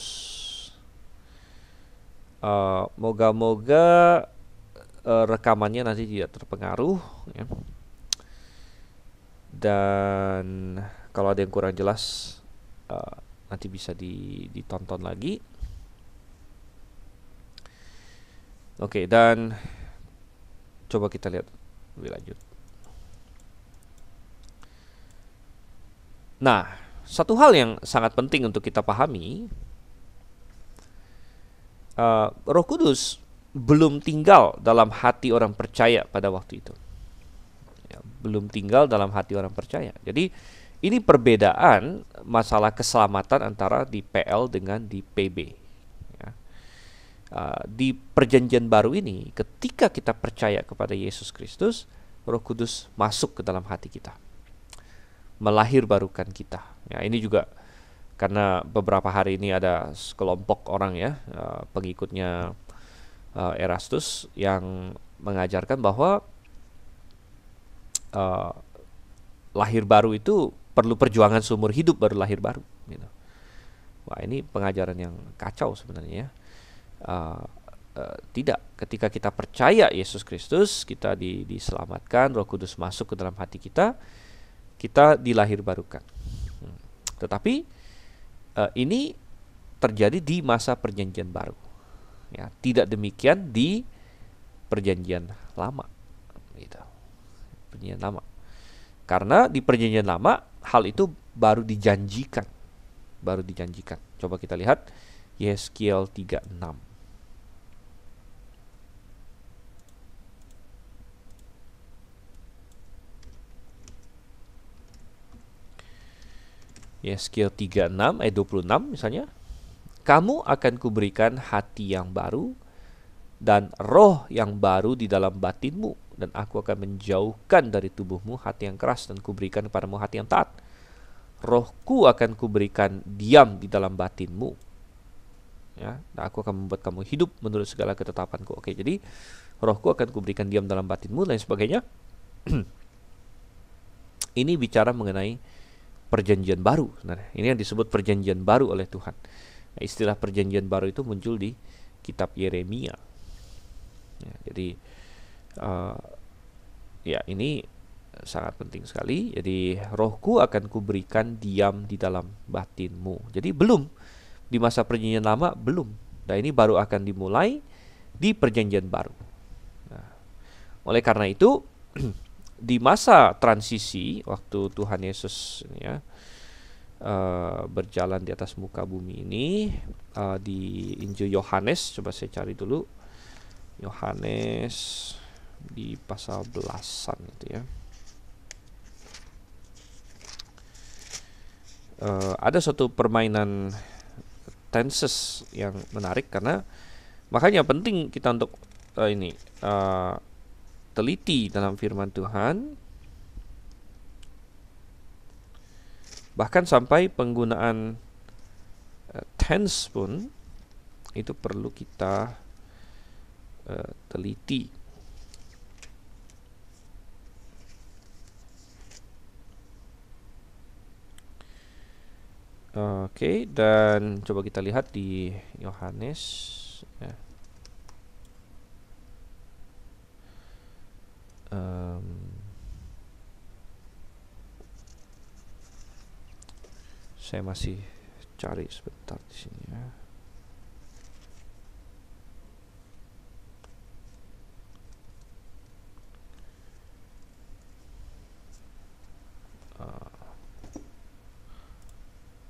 A: uh, moga-moga uh, rekamannya nanti tidak terpengaruh ya. dan kalau ada yang kurang jelas uh, nanti bisa ditonton lagi Oke, okay, dan coba kita lihat lebih lanjut. Nah, satu hal yang sangat penting untuk kita pahami, uh, Roh Kudus belum tinggal dalam hati orang percaya pada waktu itu. Ya, belum tinggal dalam hati orang percaya. Jadi ini perbedaan masalah keselamatan antara di PL dengan di PB uh, di perjanjian baru ini ketika kita percaya kepada Yesus Kristus Roh Kudus masuk ke dalam hati kita melahir barukan kita ya ini juga karena beberapa hari ini ada sekelompok orang ya uh, pengikutnya uh, Erastus yang mengajarkan bahwa uh, lahir baru itu perlu perjuangan seumur hidup baru lahir baru. Gitu. Wah ini pengajaran yang kacau sebenarnya. Ya uh, uh, tidak ketika kita percaya Yesus Kristus kita di, diselamatkan Roh Kudus masuk ke dalam hati kita kita dilahir hmm. tetapi uh, ini terjadi di masa perjanjian baru ya tidak demikian di perjanjian lama gitu perjanjian lama karena di perjanjian lama hal itu baru dijanjikan baru dijanjikan coba kita lihat Yeskiel 36 ya skill 36 ayat 26 misalnya kamu akan kuberikan hati yang baru dan roh yang baru di dalam batinmu dan aku akan menjauhkan dari tubuhmu hati yang keras dan kuberikan kepadamu hati yang taat rohku akan kuberikan diam di dalam batinmu ya dan aku akan membuat kamu hidup menurut segala ketetapanku oke jadi rohku akan kuberikan diam dalam batinmu dan sebagainya ini bicara mengenai perjanjian baru. Sebenarnya. Ini yang disebut perjanjian baru oleh Tuhan. Nah, istilah perjanjian baru itu muncul di kitab Yeremia. Ya, jadi uh, ya ini sangat penting sekali. Jadi rohku akan kuberikan diam di dalam batinmu. Jadi belum di masa perjanjian lama belum. Nah ini baru akan dimulai di perjanjian baru. Nah, oleh karena itu di masa transisi waktu Tuhan Yesus ya uh, berjalan di atas muka bumi ini uh, di Injil Yohanes coba saya cari dulu Yohanes di pasal belasan itu ya uh, ada satu permainan tenses yang menarik karena makanya penting kita untuk uh, ini uh, teliti dalam firman Tuhan bahkan sampai penggunaan uh, tense pun itu perlu kita uh, teliti Oke, okay, dan coba kita lihat di Yohanes um, saya masih cari sebentar di sini ya eh,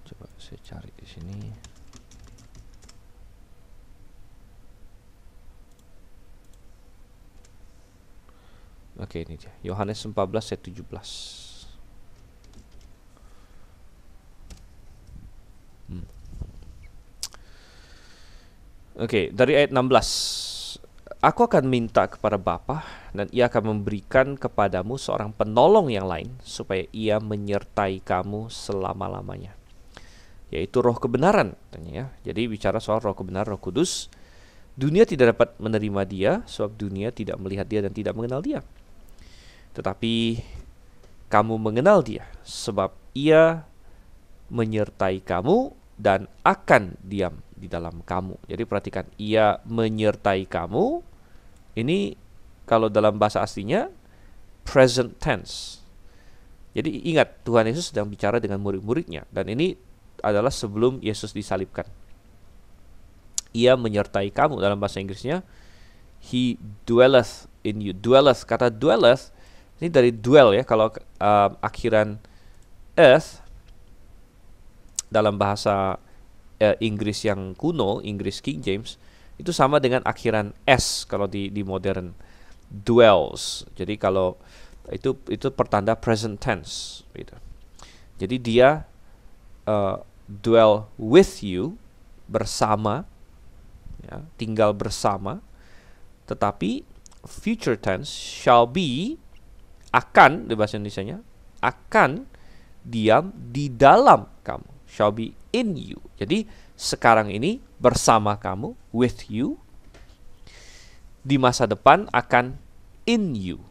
A: coba saya cari di sini Oke, ini dia. Yohanes 14 ayat 17. Hmm. Oke, dari ayat 16. Aku akan minta kepada Bapa dan ia akan memberikan kepadamu seorang penolong yang lain supaya ia menyertai kamu selama-lamanya. Yaitu roh kebenaran ya. Jadi bicara soal roh kebenaran, roh kudus. Dunia tidak dapat menerima dia sebab dunia tidak melihat dia dan tidak mengenal dia tetapi kamu mengenal dia, sebab ia menyertai kamu dan akan diam di dalam kamu. Jadi perhatikan, ia menyertai kamu. Ini kalau dalam bahasa aslinya present tense. Jadi ingat Tuhan Yesus sedang bicara dengan murid-muridnya dan ini adalah sebelum Yesus disalibkan. Ia menyertai kamu dalam bahasa Inggrisnya he dwelleth in you. Dwelleth kata dwelleth ini dari duel ya kalau uh, akhiran earth dalam bahasa uh, Inggris yang kuno, Inggris King James itu sama dengan akhiran s kalau di di modern dwells. Jadi kalau itu itu pertanda present tense gitu. Jadi dia uh, eh, dwell with you bersama ya, tinggal bersama tetapi future tense shall be akan di bahasa Indonesia-nya akan diam di dalam kamu shall be in you jadi sekarang ini bersama kamu with you di masa depan akan in you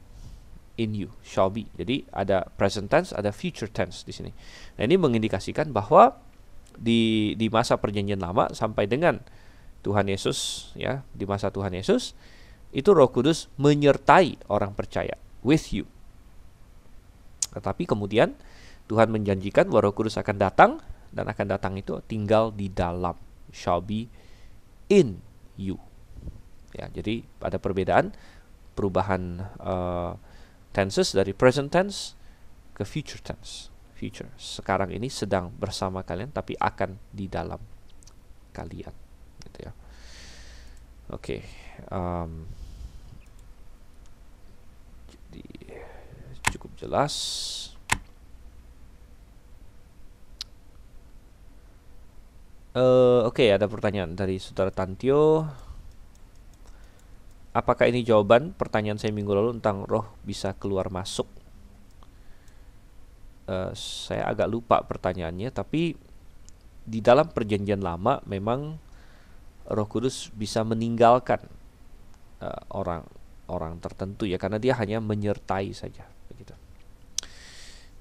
A: in you shall be jadi ada present tense ada future tense di sini nah ini mengindikasikan bahwa di di masa perjanjian lama sampai dengan Tuhan Yesus ya di masa Tuhan Yesus itu Roh Kudus menyertai orang percaya with you tetapi kemudian Tuhan menjanjikan bahwa Roh Kudus akan datang dan akan datang itu tinggal di dalam shall be in you. Ya, jadi ada perbedaan perubahan uh, tenses dari present tense ke future tense. Future. Sekarang ini sedang bersama kalian tapi akan di dalam kalian gitu ya. Oke. Okay. Um, jelas uh, Oke okay, ada pertanyaan dari saudara Tantio Apakah ini jawaban pertanyaan saya minggu lalu tentang roh bisa keluar masuk? Uh, saya agak lupa pertanyaannya, tapi di dalam perjanjian lama memang Roh Kudus bisa meninggalkan uh, orang orang tertentu ya karena dia hanya menyertai saja.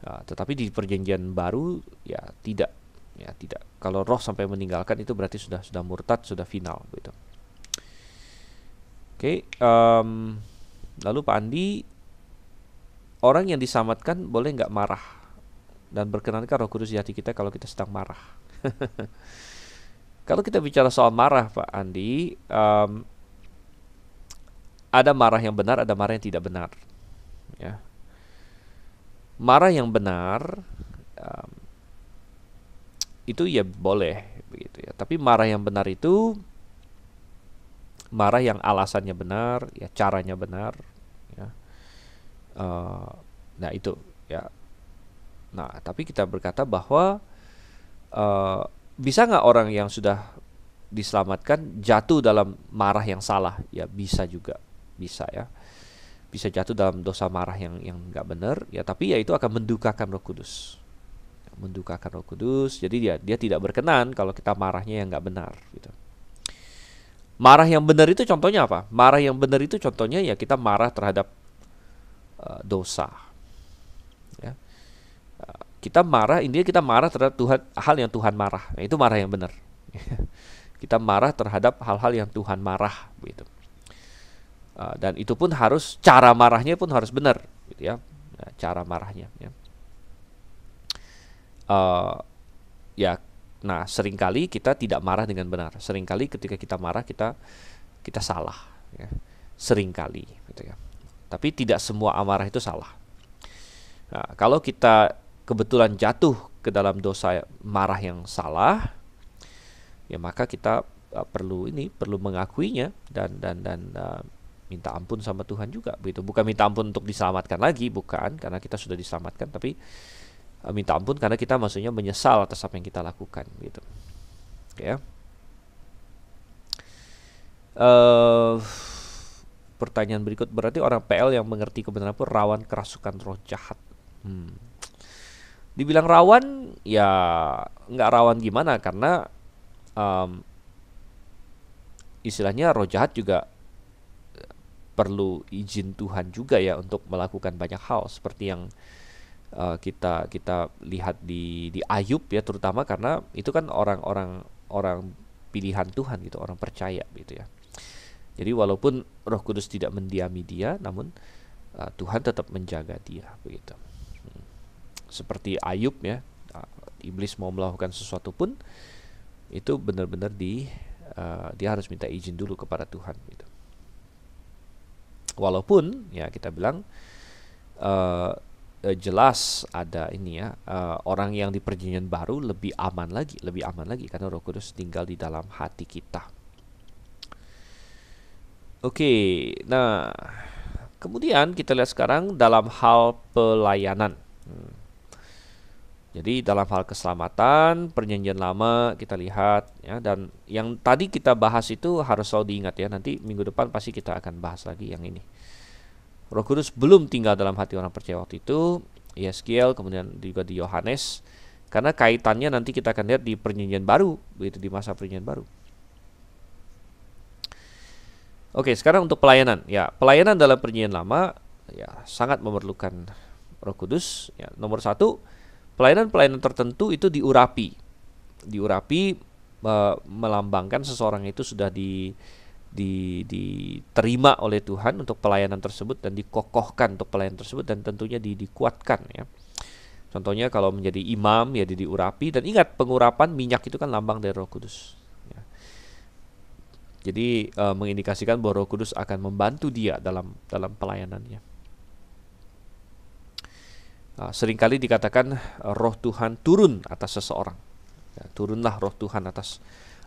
A: Ah, tetapi di perjanjian baru ya tidak ya tidak kalau roh sampai meninggalkan itu berarti sudah sudah murtad sudah final gitu oke okay, um, lalu Pak Andi orang yang disamatkan boleh nggak marah dan berkenankah roh kudus di hati kita kalau kita sedang marah kalau kita bicara soal marah Pak Andi um, ada marah yang benar ada marah yang tidak benar ya marah yang benar um, itu ya boleh begitu ya tapi marah yang benar itu marah yang alasannya benar ya caranya benar ya uh, nah itu ya nah tapi kita berkata bahwa uh, bisa nggak orang yang sudah diselamatkan jatuh dalam marah yang salah ya bisa juga bisa ya bisa jatuh dalam dosa marah yang yang nggak benar ya tapi ya itu akan mendukakan Roh Kudus mendukakan Roh Kudus jadi dia dia tidak berkenan kalau kita marahnya yang nggak benar gitu marah yang benar itu contohnya apa marah yang benar itu contohnya ya kita marah terhadap uh, dosa ya uh, kita marah intinya kita marah terhadap Tuhan hal yang Tuhan marah nah, itu marah yang benar kita marah terhadap hal-hal yang Tuhan marah begitu Ah, dan itu pun harus cara marahnya pun harus benar, gitu ya. Nah, cara marahnya. Ya. Uh, ya, nah seringkali kita tidak marah dengan benar. Seringkali ketika kita marah kita kita salah. Ya. Seringkali, gitu ya. Tapi tidak semua amarah itu salah. Nah, kalau kita kebetulan jatuh ke dalam dosa marah yang salah, ya maka kita uh, perlu ini perlu mengakuinya dan dan dan uh, minta ampun sama Tuhan juga begitu bukan minta ampun untuk diselamatkan lagi bukan karena kita sudah diselamatkan tapi uh, minta ampun karena kita maksudnya menyesal atas apa yang kita lakukan gitu ya uh, pertanyaan berikut berarti orang PL yang mengerti kebenaran pun rawan kerasukan roh jahat hmm. dibilang rawan ya nggak rawan gimana karena um, istilahnya roh jahat juga perlu izin Tuhan juga ya untuk melakukan banyak hal seperti yang uh, kita kita lihat di di Ayub ya terutama karena itu kan orang-orang orang pilihan Tuhan gitu orang percaya gitu ya jadi walaupun Roh Kudus tidak mendiami dia namun uh, Tuhan tetap menjaga dia begitu hmm. seperti Ayub ya uh, iblis mau melakukan sesuatu pun itu benar-benar di uh, dia harus minta izin dulu kepada Tuhan gitu walaupun ya kita bilang uh, jelas ada ini ya uh, orang yang di perjanjian baru lebih aman lagi lebih aman lagi karena Roh Kudus tinggal di dalam hati kita oke okay, nah kemudian kita lihat sekarang dalam hal pelayanan hmm. Jadi dalam hal keselamatan perjanjian lama kita lihat ya dan yang tadi kita bahas itu harus selalu diingat ya nanti minggu depan pasti kita akan bahas lagi yang ini. Roh Kudus belum tinggal dalam hati orang percaya waktu itu Yeskiel kemudian juga di Yohanes karena kaitannya nanti kita akan lihat di perjanjian baru begitu di masa perjanjian baru. Oke sekarang untuk pelayanan ya pelayanan dalam perjanjian lama ya sangat memerlukan Roh Kudus ya nomor satu Pelayanan-pelayanan tertentu itu diurapi. Diurapi e, melambangkan seseorang itu sudah di di, diterima oleh Tuhan untuk pelayanan tersebut dan dikokohkan untuk pelayanan tersebut dan tentunya di, dikuatkan ya. Contohnya kalau menjadi imam ya diurapi dan ingat pengurapan minyak itu kan lambang dari Roh Kudus. Ya. Jadi e, mengindikasikan bahwa Roh Kudus akan membantu dia dalam dalam pelayanannya. Ah, seringkali dikatakan eh, roh Tuhan turun atas seseorang. Ya, turunlah roh Tuhan atas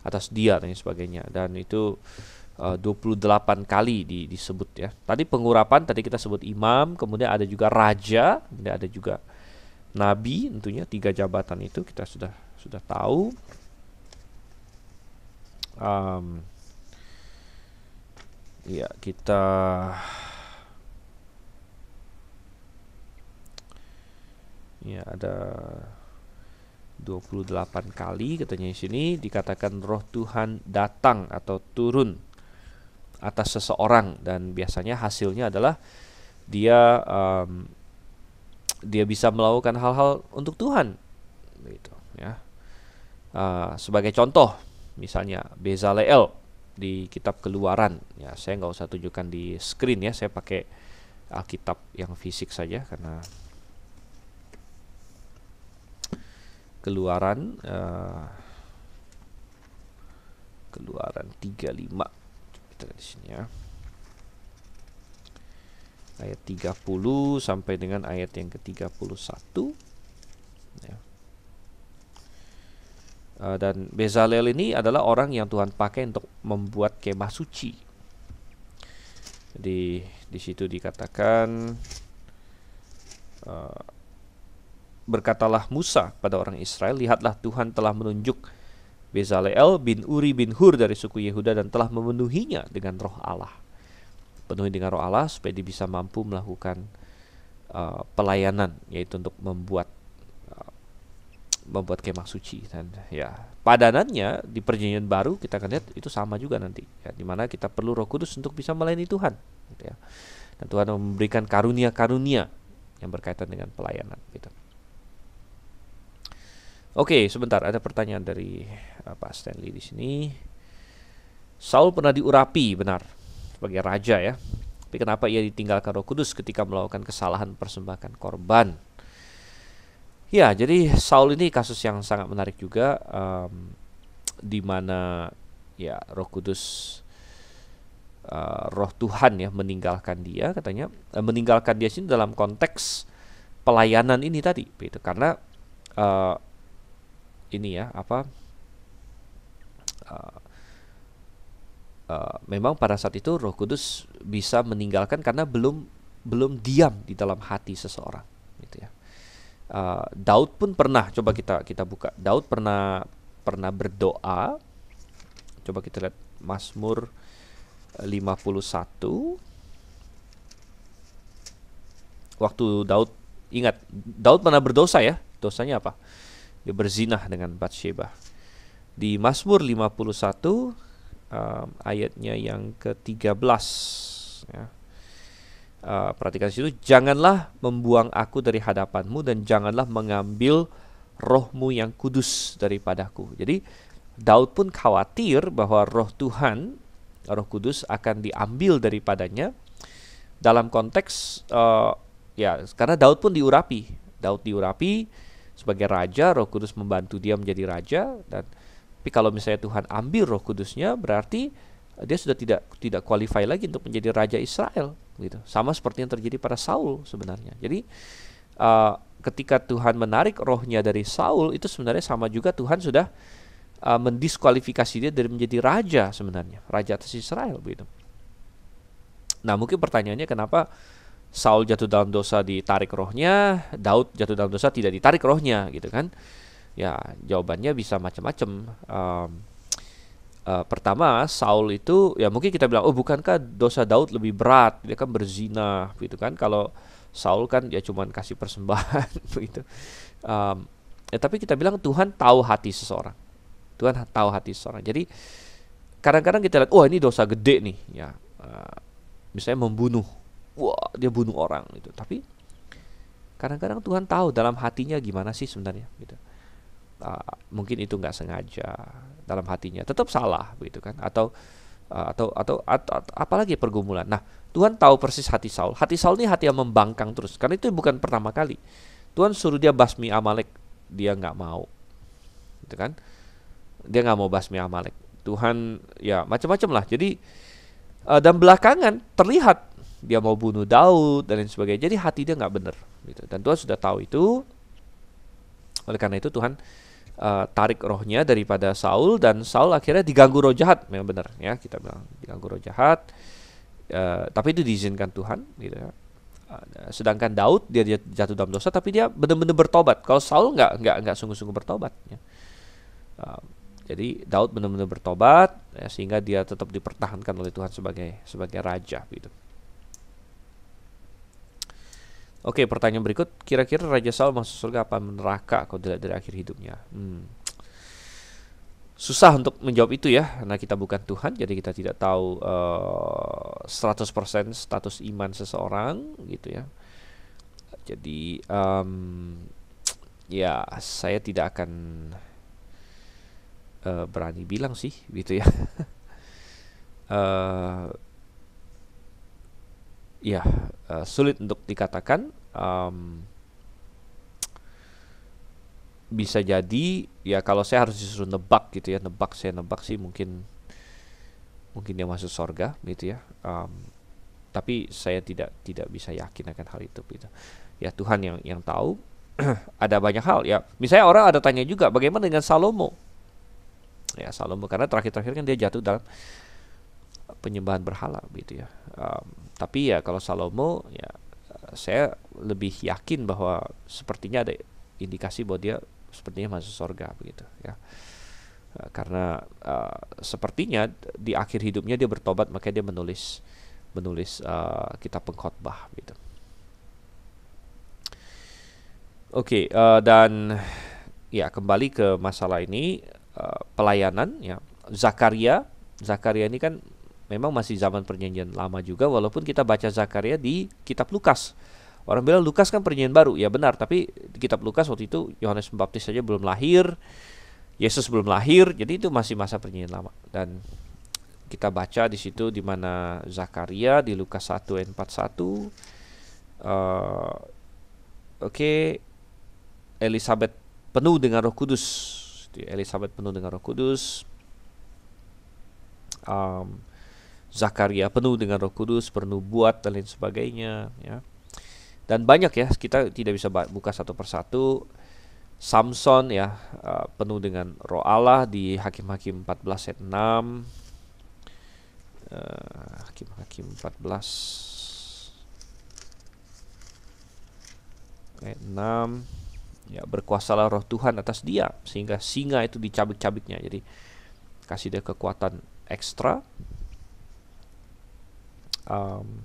A: atas dia dan sebagainya. Dan itu eh, uh, 28 kali di, disebut ya. Tadi pengurapan tadi kita sebut imam, kemudian ada juga raja, kemudian ada juga nabi tentunya tiga jabatan itu kita sudah sudah tahu. Um, ya kita ya ada 28 kali katanya di sini dikatakan roh Tuhan datang atau turun atas seseorang dan biasanya hasilnya adalah dia um, dia bisa melakukan hal-hal untuk Tuhan gitu ya uh, sebagai contoh misalnya Bezalel di kitab Keluaran ya saya nggak usah tunjukkan di screen ya saya pakai Alkitab yang fisik saja karena keluaran uh, keluaran 35 kita di sini ya ayat 30 sampai dengan ayat yang ke-31 ya. Uh, dan Bezalel ini adalah orang yang Tuhan pakai untuk membuat kemah suci. Di di situ dikatakan uh, berkatalah Musa pada orang Israel, lihatlah Tuhan telah menunjuk Bezalel bin Uri bin Hur dari suku Yehuda dan telah memenuhinya dengan roh Allah. Penuhi dengan roh Allah supaya dia bisa mampu melakukan uh, pelayanan, yaitu untuk membuat uh, membuat kemah suci dan ya padanannya di perjanjian baru kita akan lihat itu sama juga nanti ya mana kita perlu roh kudus untuk bisa melayani Tuhan gitu ya dan Tuhan memberikan karunia-karunia yang berkaitan dengan pelayanan gitu Oke, okay, sebentar ada pertanyaan dari uh, Pak Stanley di sini. Saul pernah diurapi, benar, sebagai raja ya. Tapi kenapa ia ditinggalkan Roh Kudus ketika melakukan kesalahan persembahkan korban? Ya, jadi Saul ini kasus yang sangat menarik juga, um, di mana ya Roh Kudus Uh, roh Tuhan ya meninggalkan dia katanya uh, meninggalkan dia sini dalam konteks pelayanan ini tadi itu karena uh, ini ya apa uh, uh, memang pada saat itu Roh Kudus bisa meninggalkan karena belum belum diam di dalam hati seseorang gitu ya uh, Daud pun pernah coba kita kita buka Daud pernah pernah berdoa coba kita lihat Mazmur 51 waktu Daud ingat Daud pernah berdosa ya dosanya apa dia berzinah dengan Bathsheba. Di Mazmur 51 um, ayatnya yang ke-13 ya. Uh, perhatikan situ janganlah membuang aku dari hadapanmu dan janganlah mengambil rohmu yang kudus daripadaku. Jadi Daud pun khawatir bahwa roh Tuhan, roh kudus akan diambil daripadanya dalam konteks uh, ya karena Daud pun diurapi. Daud diurapi sebagai raja, Roh Kudus membantu dia menjadi raja dan tapi kalau misalnya Tuhan ambil Roh Kudusnya berarti dia sudah tidak tidak qualify lagi untuk menjadi raja Israel gitu. Sama seperti yang terjadi pada Saul sebenarnya. Jadi uh, ketika Tuhan menarik rohnya dari Saul itu sebenarnya sama juga Tuhan sudah uh, mendiskualifikasi dia dari menjadi raja sebenarnya, raja atas Israel begitu. Nah, mungkin pertanyaannya kenapa Saul jatuh dalam dosa ditarik rohnya, Daud jatuh dalam dosa tidak ditarik rohnya gitu kan. Ya, jawabannya bisa macam-macam. Um, uh, pertama Saul itu ya mungkin kita bilang oh bukankah dosa Daud lebih berat dia kan berzina gitu kan kalau Saul kan ya cuman kasih persembahan gitu. um, ya tapi kita bilang Tuhan tahu hati seseorang Tuhan tahu hati seseorang jadi kadang-kadang kita lihat oh ini dosa gede nih ya uh, misalnya membunuh wah dia bunuh orang itu, tapi kadang-kadang Tuhan tahu dalam hatinya gimana sih sebenarnya gitu uh, mungkin itu nggak sengaja dalam hatinya tetap salah begitu kan atau uh, atau, atau atau apalagi pergumulan nah Tuhan tahu persis hati Saul hati Saul ini hati yang membangkang terus karena itu bukan pertama kali Tuhan suruh dia basmi Amalek dia nggak mau gitu kan dia nggak mau basmi Amalek Tuhan ya macam-macam lah jadi uh, dan belakangan terlihat dia mau bunuh Daud dan lain sebagainya. Jadi hati dia nggak benar. Gitu. Dan Tuhan sudah tahu itu. Oleh karena itu Tuhan uh, tarik rohnya daripada Saul dan Saul akhirnya diganggu roh jahat. Memang benar ya kita bilang diganggu roh jahat. Uh, tapi itu diizinkan Tuhan. Gitu ya. Eh, sedangkan Daud dia, jatuh dalam dosa tapi dia benar-benar bertobat. Kalau Saul nggak nggak nggak sungguh-sungguh bertobat. Ya. Uh, jadi Daud benar-benar bertobat ya, sehingga dia tetap dipertahankan oleh Tuhan sebagai sebagai raja gitu. Oke, pertanyaan berikut, kira-kira Raja Saul masuk surga apa neraka kalau dilihat dari akhir hidupnya? Hmm. Susah untuk menjawab itu ya, karena kita bukan Tuhan, jadi kita tidak tahu uh, eh, 100% status iman seseorang gitu ya. Jadi um, ya saya tidak akan uh, berani bilang sih gitu ya. uh, ya uh, sulit untuk dikatakan um, bisa jadi ya kalau saya harus disuruh nebak gitu ya nebak saya nebak sih mungkin mungkin dia masuk sorga gitu ya um, tapi saya tidak tidak bisa yakin akan hal itu gitu ya Tuhan yang yang tahu ada banyak hal ya misalnya orang ada tanya juga bagaimana dengan Salomo ya Salomo karena terakhir-terakhir kan dia jatuh dalam penyembahan berhala gitu ya. Um, tapi ya kalau Salomo ya eh, saya lebih yakin bahwa sepertinya ada indikasi bahwa dia sepertinya masuk surga begitu ya eh, karena uh, sepertinya di akhir hidupnya dia bertobat makanya dia menulis menulis uh, kitab pengkhotbah gitu oke okay, uh, dan ya kembali ke masalah ini uh, pelayanan ya Zakaria Zakaria ini kan memang masih zaman perjanjian lama juga walaupun kita baca Zakaria di kitab Lukas. Orang bilang Lukas kan perjanjian baru, ya benar, tapi di kitab Lukas waktu itu Yohanes Pembaptis saja belum lahir, Yesus belum lahir, jadi itu masih masa perjanjian lama. Dan kita baca di situ di mana Zakaria di Lukas 1 ayat 41 uh, eh, oke okay, Elizabeth penuh dengan Roh Kudus. Ya, Elizabeth penuh dengan Roh Kudus. Um, Zakaria penuh dengan Roh Kudus, penuh buat dan lain sebagainya ya. Dan banyak ya, kita tidak bisa buka satu persatu. Samson ya eh, penuh dengan Roh Allah di Hakim-hakim 14 ayat 6. Eh, Hakim-hakim 14 ayat 6 ya berkuasalah roh Tuhan atas dia sehingga singa itu dicabik-cabiknya jadi kasih dia kekuatan ekstra um,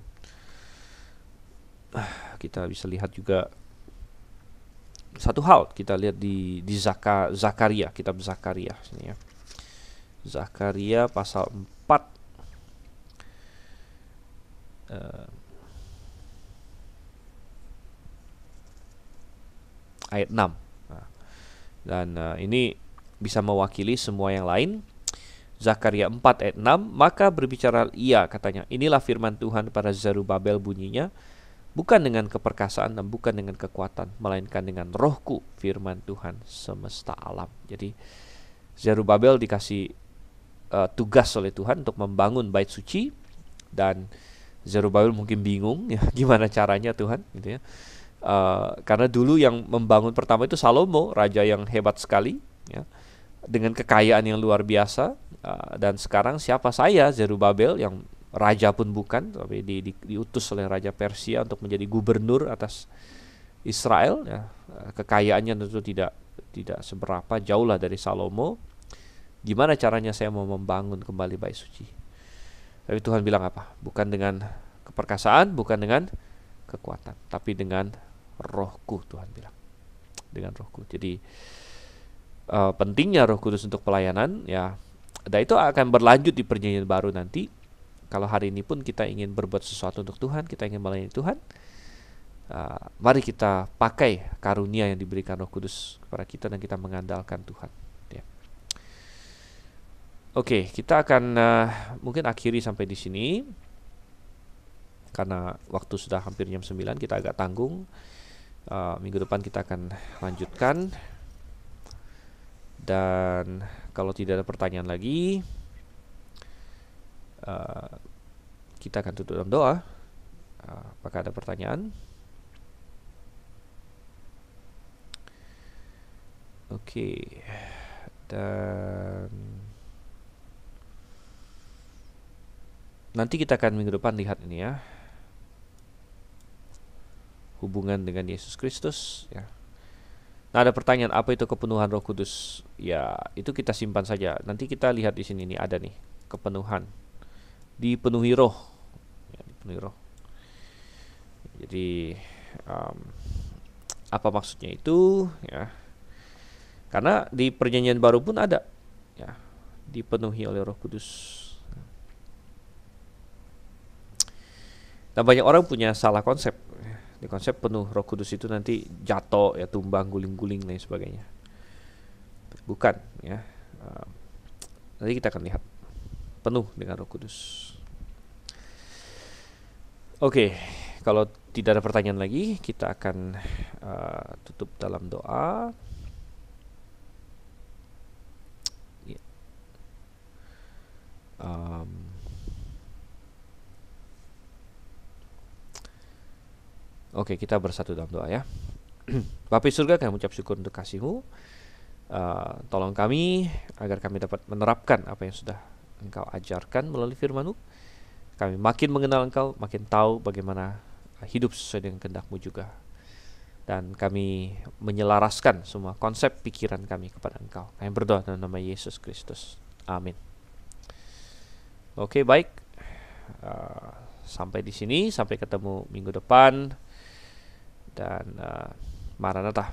A: kita bisa lihat juga satu hal kita lihat di di Zaka, Zakaria kitab Zakaria sini ya Zakaria pasal 4 uh, ayat 6 nah, dan uh, ini bisa mewakili semua yang lain Zakaria 4 ayat 6, maka berbicara ia katanya, inilah firman Tuhan pada Zerubabel bunyinya, bukan dengan keperkasaan dan bukan dengan kekuatan, melainkan dengan rohku firman Tuhan semesta alam. Jadi Zerubabel dikasih uh, tugas oleh Tuhan untuk membangun bait suci dan Zerubabel mungkin bingung ya gimana caranya Tuhan gitu ya. Uh, karena dulu yang membangun pertama itu Salomo, raja yang hebat sekali ya dengan kekayaan yang luar biasa uh, dan sekarang siapa saya Zerubabel yang raja pun bukan tapi di, di, diutus oleh raja Persia untuk menjadi gubernur atas Israel ya uh, kekayaannya tentu tidak tidak seberapa jauhlah dari Salomo gimana caranya saya mau membangun kembali bait suci tapi Tuhan bilang apa bukan dengan keperkasaan bukan dengan kekuatan tapi dengan rohku Tuhan bilang dengan rohku jadi uh, pentingnya Roh Kudus untuk pelayanan ya dan itu akan berlanjut di perjanjian baru nanti kalau hari ini pun kita ingin berbuat sesuatu untuk Tuhan kita ingin melayani Tuhan uh, mari kita pakai karunia yang diberikan Roh Kudus kepada kita dan kita mengandalkan Tuhan ya. oke kita akan uh, mungkin akhiri sampai di sini karena waktu sudah hampir jam 9 kita agak tanggung uh, minggu depan kita akan lanjutkan dan kalau tidak ada pertanyaan lagi, uh, kita akan tutup dalam doa. Uh, apakah ada pertanyaan? Oke, okay. dan nanti kita akan minggu depan lihat ini ya hubungan dengan Yesus Kristus ya Nah, ada pertanyaan apa itu kepenuhan Roh Kudus? Ya, itu kita simpan saja. Nanti kita lihat di sini ini ada nih kepenuhan. Dipenuhi roh. Ya, dipenuhi roh. Jadi um, apa maksudnya itu ya? Karena di perjanjian baru pun ada ya, dipenuhi oleh Roh Kudus. Nah, banyak orang punya salah konsep di konsep penuh Roh Kudus itu nanti jatuh ya tumbang guling-guling dan sebagainya. Bukan ya. Ehm, nanti kita akan lihat penuh dengan Roh Kudus. Oke, okay, kalau tidak ada pertanyaan lagi, kita akan uh, tutup dalam doa. Yeah. Ya. Um, Oke, kita bersatu dalam doa ya. Bapa surga kami ucap syukur untuk kasihmu. Uh, tolong kami agar kami dapat menerapkan apa yang sudah engkau ajarkan melalui firmanmu. Kami makin mengenal engkau, makin tahu bagaimana hidup sesuai dengan kehendakmu juga. Dan kami menyelaraskan semua konsep pikiran kami kepada engkau. Kami berdoa dalam nama Yesus Kristus. Amin. Oke, baik. Uh, sampai di sini, sampai ketemu minggu depan dan uh, eh, Maranatha